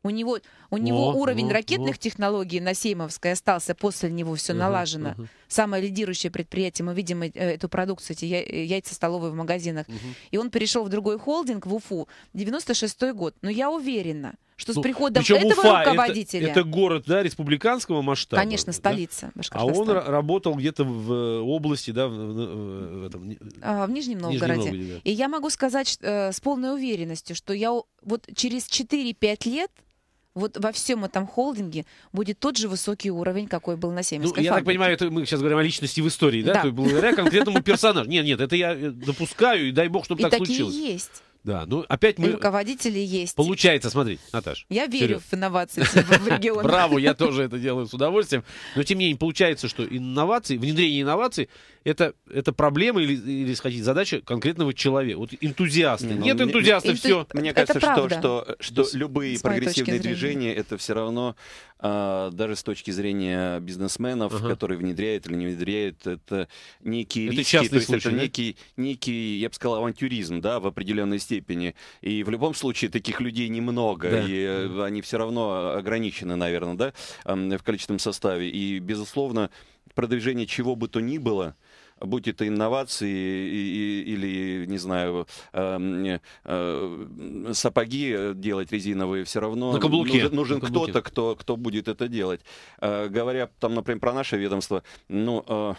S3: У него, у него о, уровень о, ну, ракетных о. Ну. технологий на Сеймовской остался, после него все угу, налажено. Угу. Самое лидирующее предприятие, мы видим э, эту продукцию, эти яйца столовые в магазинах. Угу. И он перешел в другой холдинг, в Уфу, 96-й год. Но я уверена, что с ну, приходом этого Уфа, руководителя... Это,
S1: это город, да, республиканского масштаба. Конечно, столица да? А он работал где-то в э, области, да, в, в,
S3: в, этом, а, в Нижнем Новгороде. Нижнем Новгороде да. И я могу сказать э, с полной уверенностью, что я вот через 4-5 лет вот во всем этом холдинге будет тот же высокий уровень, какой был на 70 ну, Я фабрике. так
S1: понимаю, это мы сейчас говорим о личности в истории, да? да. То есть благодаря конкретному персонажу. Нет, нет, это я э, допускаю, и дай бог, чтобы и так такие случилось. есть. Да, ну опять мы...
S3: руководители есть.
S1: Получается, смотри, Наташ. Я верю вперед.
S3: в инновации в регионе. Браво, я тоже
S1: это делаю с удовольствием. Но тем не менее, получается, что инновации, внедрение инноваций это, это проблема или, или, сходить задача конкретного человека. Вот энтузиасты. ну, Нет энтузиаста, мне, все. Мне это кажется, что,
S2: что, что любые прогрессивные движения, это все равно, а, даже с точки зрения бизнесменов, uh-huh. которые внедряют или не внедряют, это некие это риски, то есть случай, это да? некий, некий, я бы сказал, авантюризм, да, в определенной степени. И в любом случае таких людей немного, да. и mm-hmm. они все равно ограничены, наверное, да, в количественном составе. И, безусловно, продвижение чего бы то ни было, будь это инновации или, не знаю, эм, э, сапоги делать резиновые, все равно на каблуке. нужен, нужен на кто-то, кто, кто будет это делать. Э, говоря там, например, про наше ведомство, ну, э,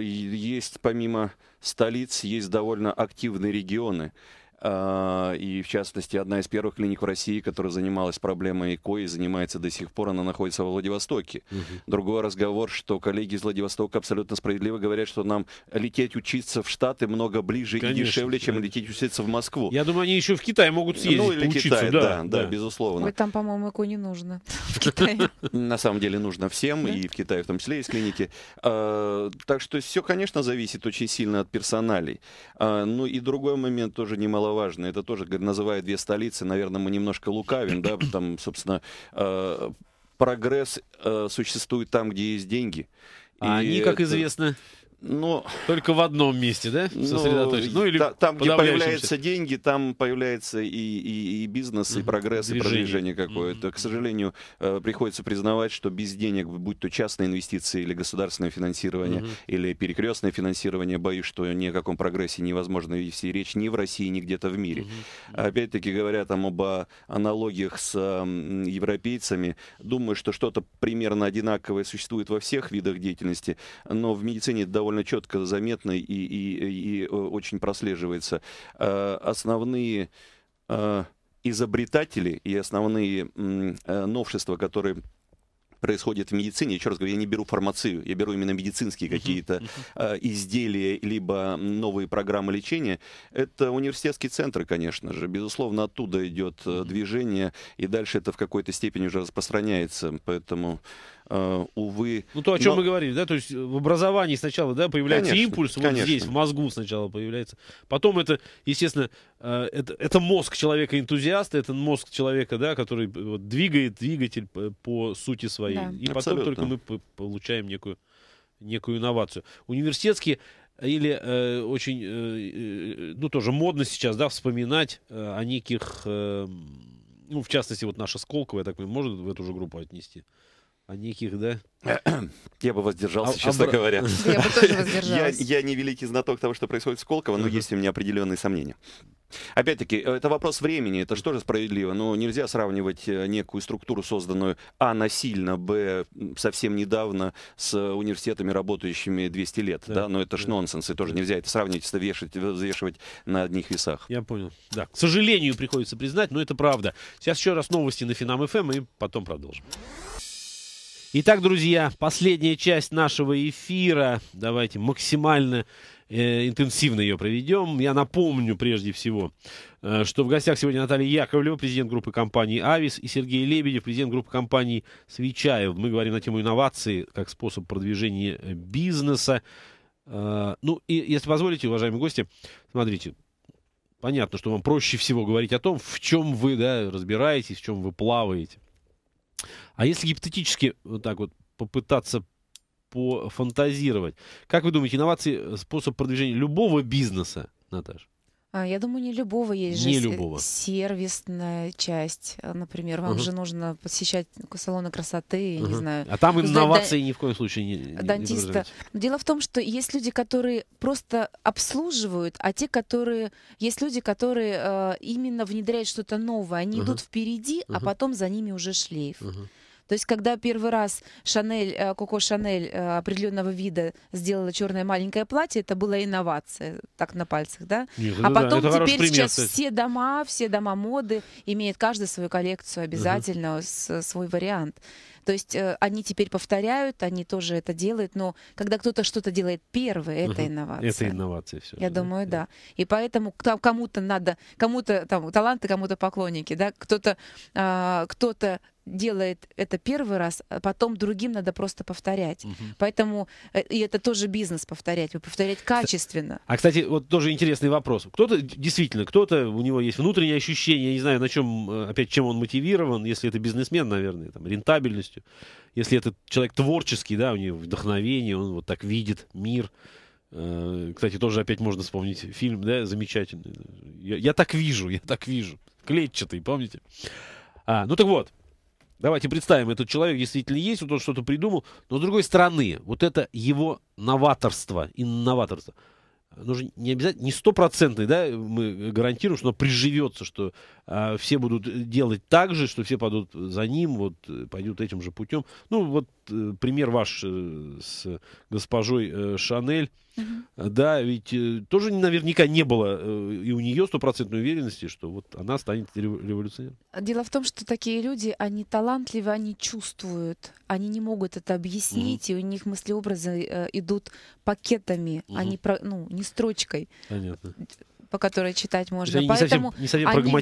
S2: есть помимо столиц, есть довольно активные регионы. А, и, в частности, одна из первых клиник в России, которая занималась проблемой КОИ, занимается до сих пор, она находится во Владивостоке. Угу. Другой разговор, что коллеги из Владивостока абсолютно справедливо говорят, что нам лететь учиться в Штаты много ближе Конечно, и дешевле, чем да. лететь учиться в Москву. Я думаю, они еще в Китае могут съездить Ну или учиться, Китай, да, да, да, да, безусловно. Ой,
S3: там, по-моему, ЭКО не нужно
S2: На самом деле нужно всем, и в Китае в том числе есть клиники. А, так что все, конечно, зависит очень сильно от персоналей. А, ну и другой момент тоже немало немаловажно, это тоже, называя две столицы, наверное, мы немножко лукавим, да, там, собственно, э, прогресс э, существует там, где есть деньги. А и они, как это... известно, но... Ну, Только в одном
S1: месте, да? Сосредоточен. Ну, ну или та, там, где появляются
S2: деньги, там появляется и, и, и бизнес, угу. и прогресс, движение. и продвижение какое-то. Угу. К сожалению, э, приходится признавать, что без денег, будь то частные инвестиции или государственное финансирование, угу. или перекрестное финансирование, боюсь, что ни о каком прогрессе невозможно вести речь ни в России, ни где-то в мире. Угу. Опять-таки, говоря там об аналогиях с европейцами, думаю, что что-то примерно одинаковое существует во всех видах деятельности, но в медицине довольно довольно четко заметно и, и, и э, очень прослеживается. Э, основные э, изобретатели и основные новшества, которые происходят в медицине. Еще раз говорю, я не беру фармацию, я беру именно медицинские какие-то э, изделия, либо новые программы лечения. Это университетские центры, конечно же. Безусловно, оттуда идет движение, и дальше это в какой-то степени уже распространяется. Поэтому Э, увы. Ну, то, о чем но... мы
S1: говорили, да, то есть в образовании сначала, да, появляется конечно, импульс, конечно. вот здесь, в мозгу сначала появляется. Потом это, естественно, э, это, это мозг человека-энтузиаста, это мозг человека, да, который э, вот, двигает двигатель по сути своей. Да. И Абсолютно. потом только мы получаем некую, некую инновацию. Университетские или э, очень, э, ну, тоже модно сейчас, да, вспоминать э, о неких, э, ну, в частности, вот наша Сколково, я так понимаю, может в эту же группу отнести? о неких,
S2: да? Я бы воздержался, а, честно а... говоря. Я бы тоже воздержалась. Я, я не великий знаток того, что происходит в Сколково, но uh-huh. есть у меня определенные сомнения. Опять-таки, это вопрос времени, это же тоже справедливо? Но нельзя сравнивать э, некую структуру, созданную а. насильно, б. совсем недавно с университетами, работающими 200 лет. Да, да? Но это ж да. нонсенс, и тоже да. нельзя это сравнивать, вешать, э, взвешивать на одних весах.
S1: Я понял. Да, к сожалению, приходится признать, но это правда. Сейчас еще раз новости на Финам-ФМ и потом продолжим. Итак, друзья, последняя часть нашего эфира. Давайте максимально э, интенсивно ее проведем. Я напомню прежде всего, э, что в гостях сегодня Наталья Яковлева, президент группы компании «Авис», и Сергей Лебедев, президент группы компании «Свечаев». Мы говорим на тему инновации как способ продвижения э, бизнеса. Э, ну, и если позволите, уважаемые гости, смотрите, понятно, что вам проще всего говорить о том, в чем вы да, разбираетесь, в чем вы плаваете. А если гипотетически вот так вот попытаться пофантазировать, как вы думаете, инновации способ продвижения любого бизнеса, Наташа?
S3: А, я думаю, не любого есть не э, любого. сервисная часть. А, например, вам угу. же нужно посещать салоны красоты, угу. не знаю. А там инновации да, ни в коем случае не Дантиста. Не Дело в том, что есть люди, которые просто обслуживают, а те, которые... Есть люди, которые э, именно внедряют что-то новое. Они угу. идут впереди, угу. а потом за ними уже шлейф. Угу. То есть, когда первый раз Шанель, э, Коко Шанель э, определенного вида сделала черное маленькое платье, это была инновация, так на пальцах, да? Нет, а потом да, теперь пример, сейчас кстати. все дома, все дома моды имеют каждый свою коллекцию обязательно, uh-huh. свой вариант. То есть э, они теперь повторяют, они тоже это делают, но когда кто-то что-то делает первый, это uh-huh. инновация.
S1: Это инновация все. Я же,
S3: думаю, да. да. И поэтому там кому-то надо, кому-то там таланты, кому-то поклонники, да, кто-то, э, кто-то делает это первый раз, а потом другим надо просто повторять. Угу. Поэтому э, и это тоже бизнес повторять, повторять качественно.
S1: А кстати, вот тоже интересный вопрос. Кто-то действительно, кто-то у него есть внутреннее ощущение, я не знаю, на чем э, опять чем он мотивирован, если это бизнесмен, наверное, там рентабельностью, если это человек творческий, да, у него вдохновение, он вот так видит мир. Э, кстати, тоже опять можно вспомнить фильм, да, замечательный. Я, я так вижу, я так вижу. Клетчатый, помните? А, ну так вот, давайте представим, этот человек действительно есть, вот он что-то придумал, но с другой стороны, вот это его новаторство, инноваторство, нужно не обязательно, не стопроцентный, да, мы гарантируем, что оно приживется, что э, все будут делать так же, что все пойдут за ним, вот, э, пойдут этим же путем. Ну, вот э, пример ваш э, с госпожой Шанель, да, ведь э, тоже наверняка не было э, и у нее стопроцентной уверенности, что вот она станет революционером.
S3: Дело в том, что такие люди, они талантливы, они чувствуют, они не могут это объяснить, угу. и у них мыслеобразы э, идут пакетами, угу. а не, про, ну, не строчкой. Понятно по которой читать можно. Они Поэтому не совсем, не совсем они,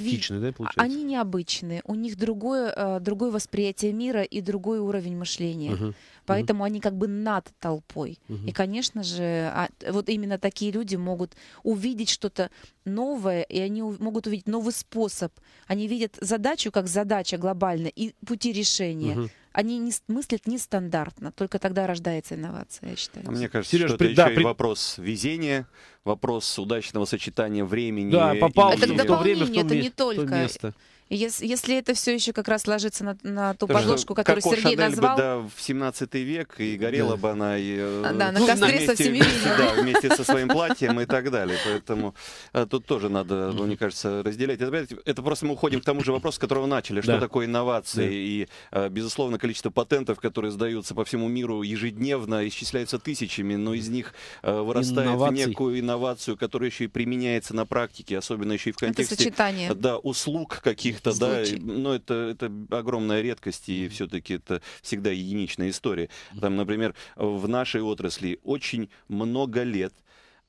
S3: да, а, получается? Они необычные, у них другое, э, другое восприятие мира и другой уровень мышления. Угу. Поэтому угу. они как бы над толпой. Угу. И, конечно же, а, вот именно такие люди могут увидеть что-то новое, и они могут увидеть новый способ. Они видят задачу как задача глобальная и пути решения. Угу они не мыслят нестандартно. Только тогда рождается инновация, я считаю. Мне кажется, Сереж,
S2: что при... это да, еще при... и вопрос везения, вопрос удачного сочетания времени. Да, попал и... это в то время, в то это не только... место.
S3: Если, если это все еще как раз ложится на, на ту подложку, которую Сергей Шанель назвал. Бы,
S2: да, в 17 век, и горела да. бы она и, э, а, да, на ну, костре вместе, со всеми Да, вместе со своим платьем и так далее. Поэтому а, тут тоже надо, ну, мне кажется, разделять. Это, это просто мы уходим к тому же вопросу, с которого начали, что да. такое инновации. Да. И, а, безусловно, количество патентов, которые сдаются по всему миру ежедневно, исчисляется тысячами, но из них а, вырастает Инноваций. некую инновацию, которая еще и применяется на практике, особенно еще и в контексте да, услуг каких каких-то, да, но ну, это, это огромная редкость, и все-таки это всегда единичная история. Там, например, в нашей отрасли очень много лет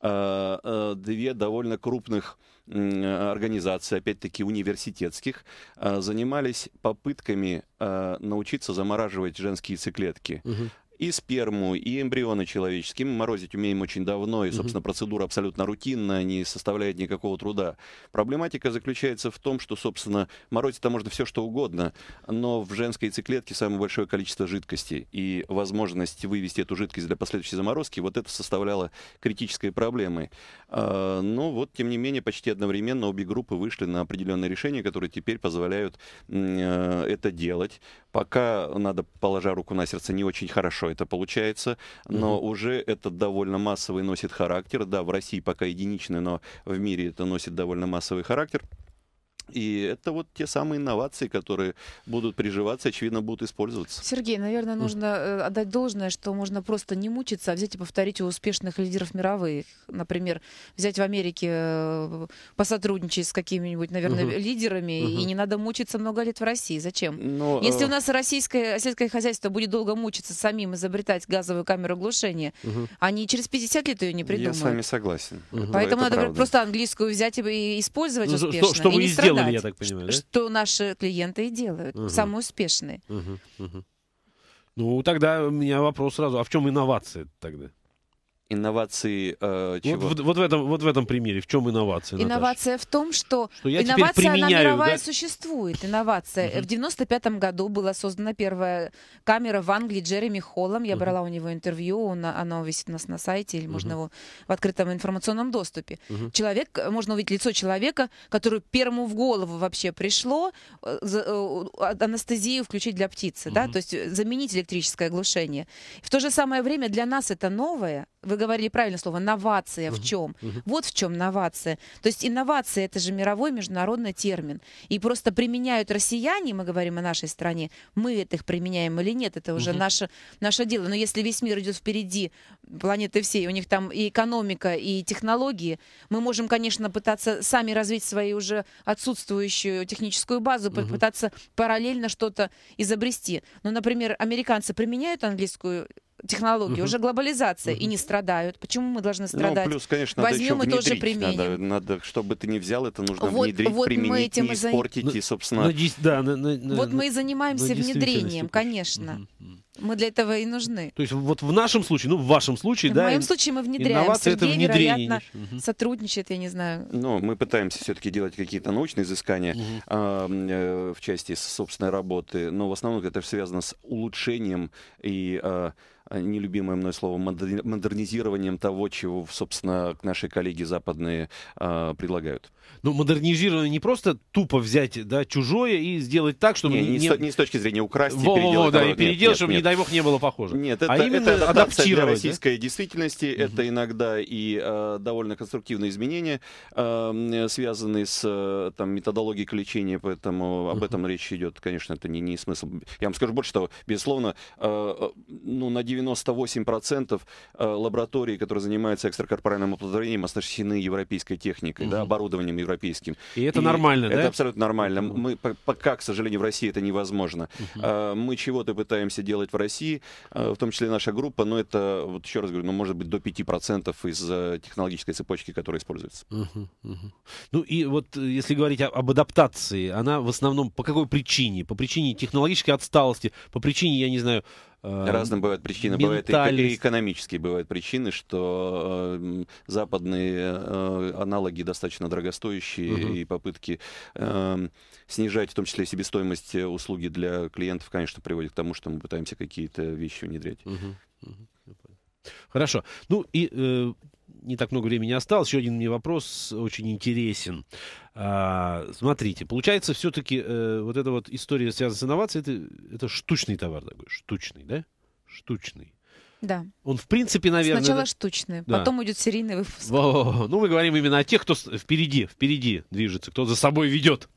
S2: а, а, две довольно крупных организации, опять-таки университетских, а, занимались попытками научиться замораживать женские циклетки. Угу и сперму, и эмбрионы человеческие. Мы морозить умеем очень давно, и, собственно, процедура абсолютно рутинная, не составляет никакого труда. Проблематика заключается в том, что, собственно, морозить там можно все, что угодно, но в женской яйцеклетке самое большое количество жидкости, и возможность вывести эту жидкость для последующей заморозки, вот это составляло критической проблемой. А, но вот, тем не менее, почти одновременно обе группы вышли на определенные решения, которые теперь позволяют э, это делать. Пока надо, положа руку на сердце, не очень хорошо хорошо это получается, но угу. уже это довольно массовый носит характер. Да, в России пока единичный, но в мире это носит довольно массовый характер. И это вот те самые инновации, которые будут приживаться, очевидно, будут использоваться.
S3: Сергей, наверное, нужно э, отдать должное, что можно просто не мучиться, а взять и повторить у успешных лидеров мировых. Например, взять в Америке, э, посотрудничать с какими-нибудь, наверное, угу. лидерами, угу. и не надо мучиться много лет в России. Зачем?
S2: Но, ну, Если э... у нас
S3: российское сельское хозяйство будет долго мучиться самим изобретать газовую камеру глушения, угу. они через 50 лет ее не придумают. Я с вами согласен.
S2: Угу. Поэтому это надо правда.
S3: просто английскую взять и использовать ну, успешно. Что, что и вы не сделали? сделали, я так понимаю, что, да? Что наши клиенты и делают, угу. самые успешные.
S1: Угу, угу. Ну, тогда у меня вопрос сразу, а в чем инновация тогда? Инновации э, чего? Вот, вот, вот, в этом, вот в этом примере. В чем инновация?
S3: Инновация Наташа? в том, что, что я инновация, она мировая да? существует. Инновация. Угу. Uh -huh. В 95 году была создана первая камера в Англии Джереми Холлом. Я Uh -huh. брала у него интервью, он, оно висит у нас на сайте, или uh -huh. можно его в открытом информационном доступе. Угу. Человек, можно увидеть лицо человека, которому первому в голову вообще пришло э, э, а, анестезию включить для птицы, угу. да, то есть заменить электрическое глушение. В то же самое время для нас это новое, вы говорили правильное слово, новация в чем? Вот в чем новация. То есть инновация это же мировой международный термин. И просто применяют россияне, мы говорим о нашей стране, мы это их применяем или нет, это уже наше, наше дело. Но если весь мир идет впереди планеты всей, у них там и экономика, и технологии, мы можем, конечно, пытаться сами развить свою уже отсутствующую техническую базу, попытаться параллельно что-то изобрести. Но, ну, например, американцы применяют английскую технологии, угу. уже глобализация, угу. и не страдают. Почему мы должны ну, страдать? Ну, плюс, конечно, Возьмем надо еще и тоже применим.
S2: Надо, надо, чтобы ты не взял, это нужно вот, внедрить, вот применить, мы этим не испортить, и, собственно... Но, ну, но, ну, да, но, но, вот мы
S3: и занимаемся внедрением, конечно. Угу. Мы для этого и нужны.
S2: То есть вот в нашем случае, ну в вашем случае, в да? В моем случае мы внедряем. Инновации Сергей, это внедрение. вероятно,
S3: сотрудничает, я не знаю.
S2: Но ну, мы пытаемся все-таки делать какие-то научные изыскания угу. э, в части собственной работы, но в основном это связано с улучшением и э, нелюбимое мной слово модернизированием того, чего, собственно, наши коллеги западные э, предлагают. Ну, модернизирование не просто тупо взять да,
S1: чужое и сделать так, чтобы... Не, не, не, с, не с точки
S2: зрения украсть во, и переделать. Во, во, да, и переделать, чтобы нет, не дай бог, не было похоже. Нет, это, а именно это адаптация для российской да? действительности, угу. это иногда и э, довольно конструктивные изменения, э, связанные с э, там, методологией лечения, поэтому об этом речь идет, конечно, это не, не смысл. Я вам скажу больше того, безусловно, э, э ну, на 98% э, лаборатории, которые занимаются экстракорпоральным оплодотворением, оснащены европейской техникой, угу. да, оборудованием европейским. И это и нормально, это да? Это абсолютно нормально. Мы пока, к сожалению, в России это невозможно. Угу. Э, мы чего-то пытаемся делать в России, э, в том числе наша группа, но это, вот еще раз говорю, ну, может быть, до 5% из э, технологической цепочки, которая используется. Угу, угу.
S1: Ну и вот э, если говорить об адаптации, она в основном по какой причине? По причине технологической отсталости, по причине, я не знаю, Э, Разные бывают причины. Бывают и
S2: экономические бывают причины, что э, западные э, аналоги достаточно дорогостоящие, угу. и попытки снижать, в том числе, себестоимость услуги для клиентов, конечно, приводит к тому, что мы пытаемся какие-то вещи внедрять. Угу. Угу.
S1: Хорошо. Ну и не так много времени осталось. Еще один мне вопрос очень интересен. А, смотрите, получается, все-таки э, вот эта вот история, связанная с инновацией, это, это штучный товар такой, штучный, да? Штучный. Да. Он, в принципе, наверное... Сначала это... штучный, да. потом
S3: идет серийный выпуск.
S1: Во-во-во. Ну, мы говорим именно о тех, кто впереди, впереди движется, кто за собой ведет.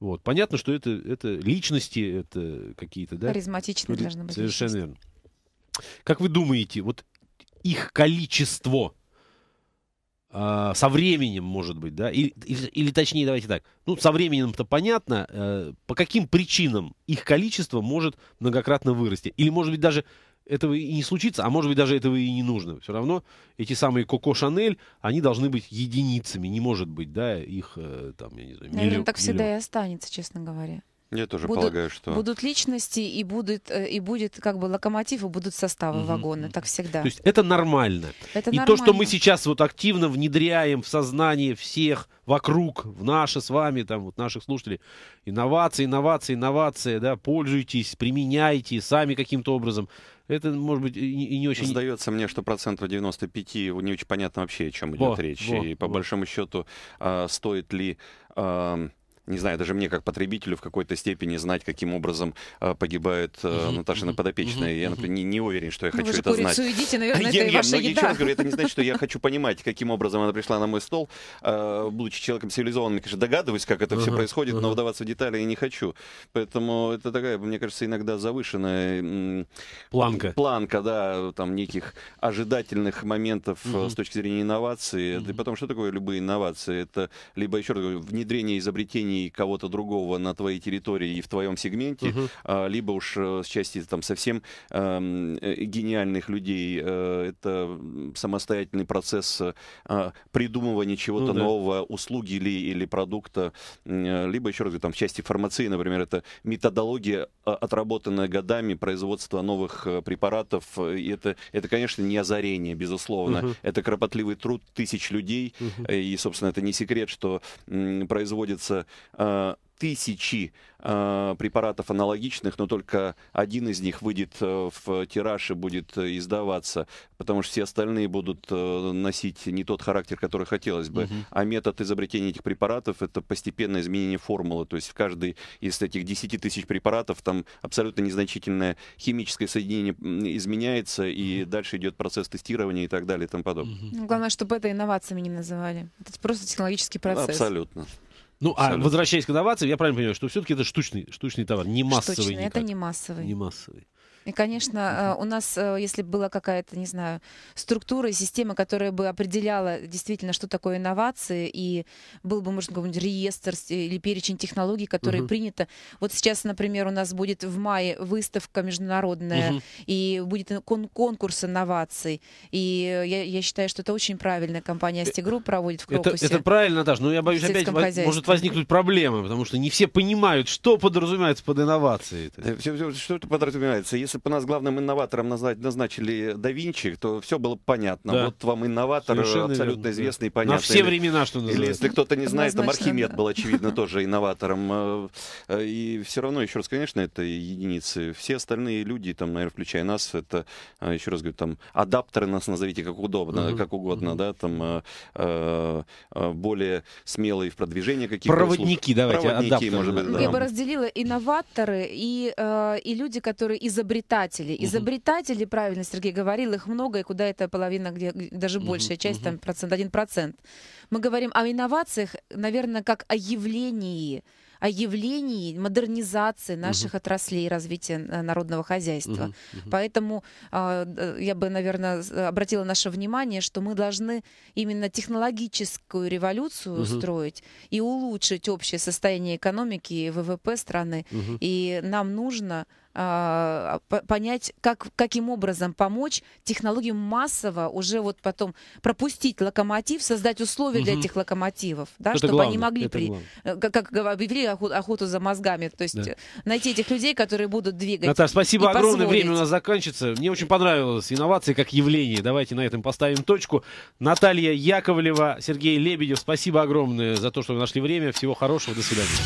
S1: Вот. Понятно, что это, это личности, это какие-то, да? Харизматичные должны быть. Совершенно верно. Как вы думаете, вот их количество а, со временем, может быть, да, или, или, или точнее, давайте так, ну, со временем-то понятно, э, по каким причинам их количество может многократно вырасти. Или, может быть, даже этого и не случится, а может быть, даже этого и не нужно. Все равно эти самые Коко Шанель, они должны быть единицами, не может быть, да, их э, там, я не знаю, миллион. Наверное, так всегда
S3: и останется, честно говоря.
S1: Я тоже будут, полагаю, что... Будут
S3: личности и, будет, э, и будет как бы локомотив, и будут составы угу. вагона, так всегда. То есть
S1: это нормально. Это и нормально. то, что мы сейчас вот активно внедряем в сознание всех вокруг, в наше с вами, там, вот наших слушателей, инновации, инновации, инновации, да, пользуйтесь, применяйте сами каким-то образом.
S2: Это, может быть, и не очень... Сдается мне, что процентов 95 не очень понятно вообще, о чем идет во, речь. Во, и по во. большому счету, э, стоит ли... Э, не знаю, даже мне как потребителю в какой-то степени знать, каким образом а, погибает э, Наташина подопечная. Я, например, не, не уверен, что я ну, хочу ну, это знать. Вы едите, наверное, это я, ваша я, еда. раз говорю, это не значит, что я хочу понимать, каким образом она пришла на мой стол. А, будучи человеком цивилизованным, конечно, догадываюсь, как это все происходит, но вдаваться в детали я не хочу. Поэтому это такая, мне кажется, иногда завышенная планка. Планка, да, там неких ожидательных моментов угу. с точки зрения инновации. Угу. И потом, что такое любые инновации? Это либо, еще раз говорю, внедрение изобретений влияний кого-то другого на твоей территории и в твоем сегменте, угу. а, либо уж э, с части там совсем эм, э, гениальных людей э, это самостоятельный процесс э, а, придумывания чего-то ну, да. нового, услуги или, или продукта, э, либо еще раз говорю, там в части фармации, например, это методология, а, отработанная годами производства новых э, препаратов, э, и это, это конечно, не озарение, безусловно, угу. это кропотливый труд тысяч людей, угу. и, собственно, это не секрет, что производится Э, тысячи э, препаратов аналогичных, но только один из них выйдет э, в тираж и будет э, издаваться, потому что все остальные будут носить не тот характер, который хотелось бы. Uh -huh. А метод изобретения этих препаратов это постепенное изменение формулы. То есть в каждой из этих 10 тысяч препаратов там абсолютно незначительное химическое соединение изменяется, и Uh -huh. дальше идет процесс тестирования и так далее и тому подобное. Uh
S3: -huh. Ну, главное, чтобы это инновациями не называли. Это просто технологический процесс.
S2: Абсолютно. Ну, а Абсолютно. а возвращаясь к инновациям, я правильно понимаю,
S1: что все-таки это штучный, штучный товар, не массовый. Штучный, никак. это не массовый. Не массовый.
S3: И, конечно, э, у нас, э, если была какая-то, не знаю, структура, система, которая бы определяла действительно, что такое инновации, и был бы, можно говорить, реестр или перечень технологий, которые uh-huh. принято. Вот сейчас, например, у нас будет в мае выставка международная, uh-huh. и будет кон- конкурс инноваций. И я, я считаю, что это очень правильно компания Астигрупп э, проводит в Крокусе. Это, это правильно,
S1: Наташа, но ну, я боюсь, опять хозяйстве. может возникнуть проблема, потому что не все
S2: понимают,
S1: что подразумевается под инновацией.
S2: что это подразумевается. Если если бы нас главным инноватором назначили да Винчи, то все было понятно. Да. Вот вам инноватор Совершенно абсолютно верно. известный и понятный. На все времена, что называется. Или если кто-то не знает, там Архимед да. был, очевидно, тоже инноватором. Э, э, и все равно, еще раз, конечно, это единицы. Все остальные люди, там, наверное, включая нас, это, э, еще раз говорю, там, адаптеры нас назовите как удобно, uh как угодно, uh да, там, более смелые в продвижении какие-то. Проводники, давайте, Проводники, адаптеры. может быть, да. Я бы
S3: разделила инноваторы и, и люди, которые изобретают Изобретатели, Изобретателей, правильно Сергей говорил, их много, и куда эта половина, где даже большая часть, там процент, один процент. Мы говорим о инновациях, наверное, как о явлении, о явлении модернизации наших отраслей развития э, народного хозяйства. Поэтому а, я бы, наверное, обратила наше внимание, что мы должны именно технологическую революцию угу. устроить и улучшить общее состояние экономики и ВВП страны. И нам нужно а, понять, как, каким образом помочь технологиям массово уже вот потом пропустить локомотив, создать условия угу. для этих локомотивов, да, это чтобы главное, они могли, при, э, как, как объявили охоту, охоту за мозгами, то есть да. Э, найти этих людей, которые будут двигать. Наташа, спасибо огромное, позволить. время у нас
S1: заканчивается. Мне очень понравилось инновации как явление. Давайте на этом поставим точку. Наталья Яковлева, Сергей Лебедев, спасибо огромное за то, что вы нашли время. Всего хорошего, до свидания.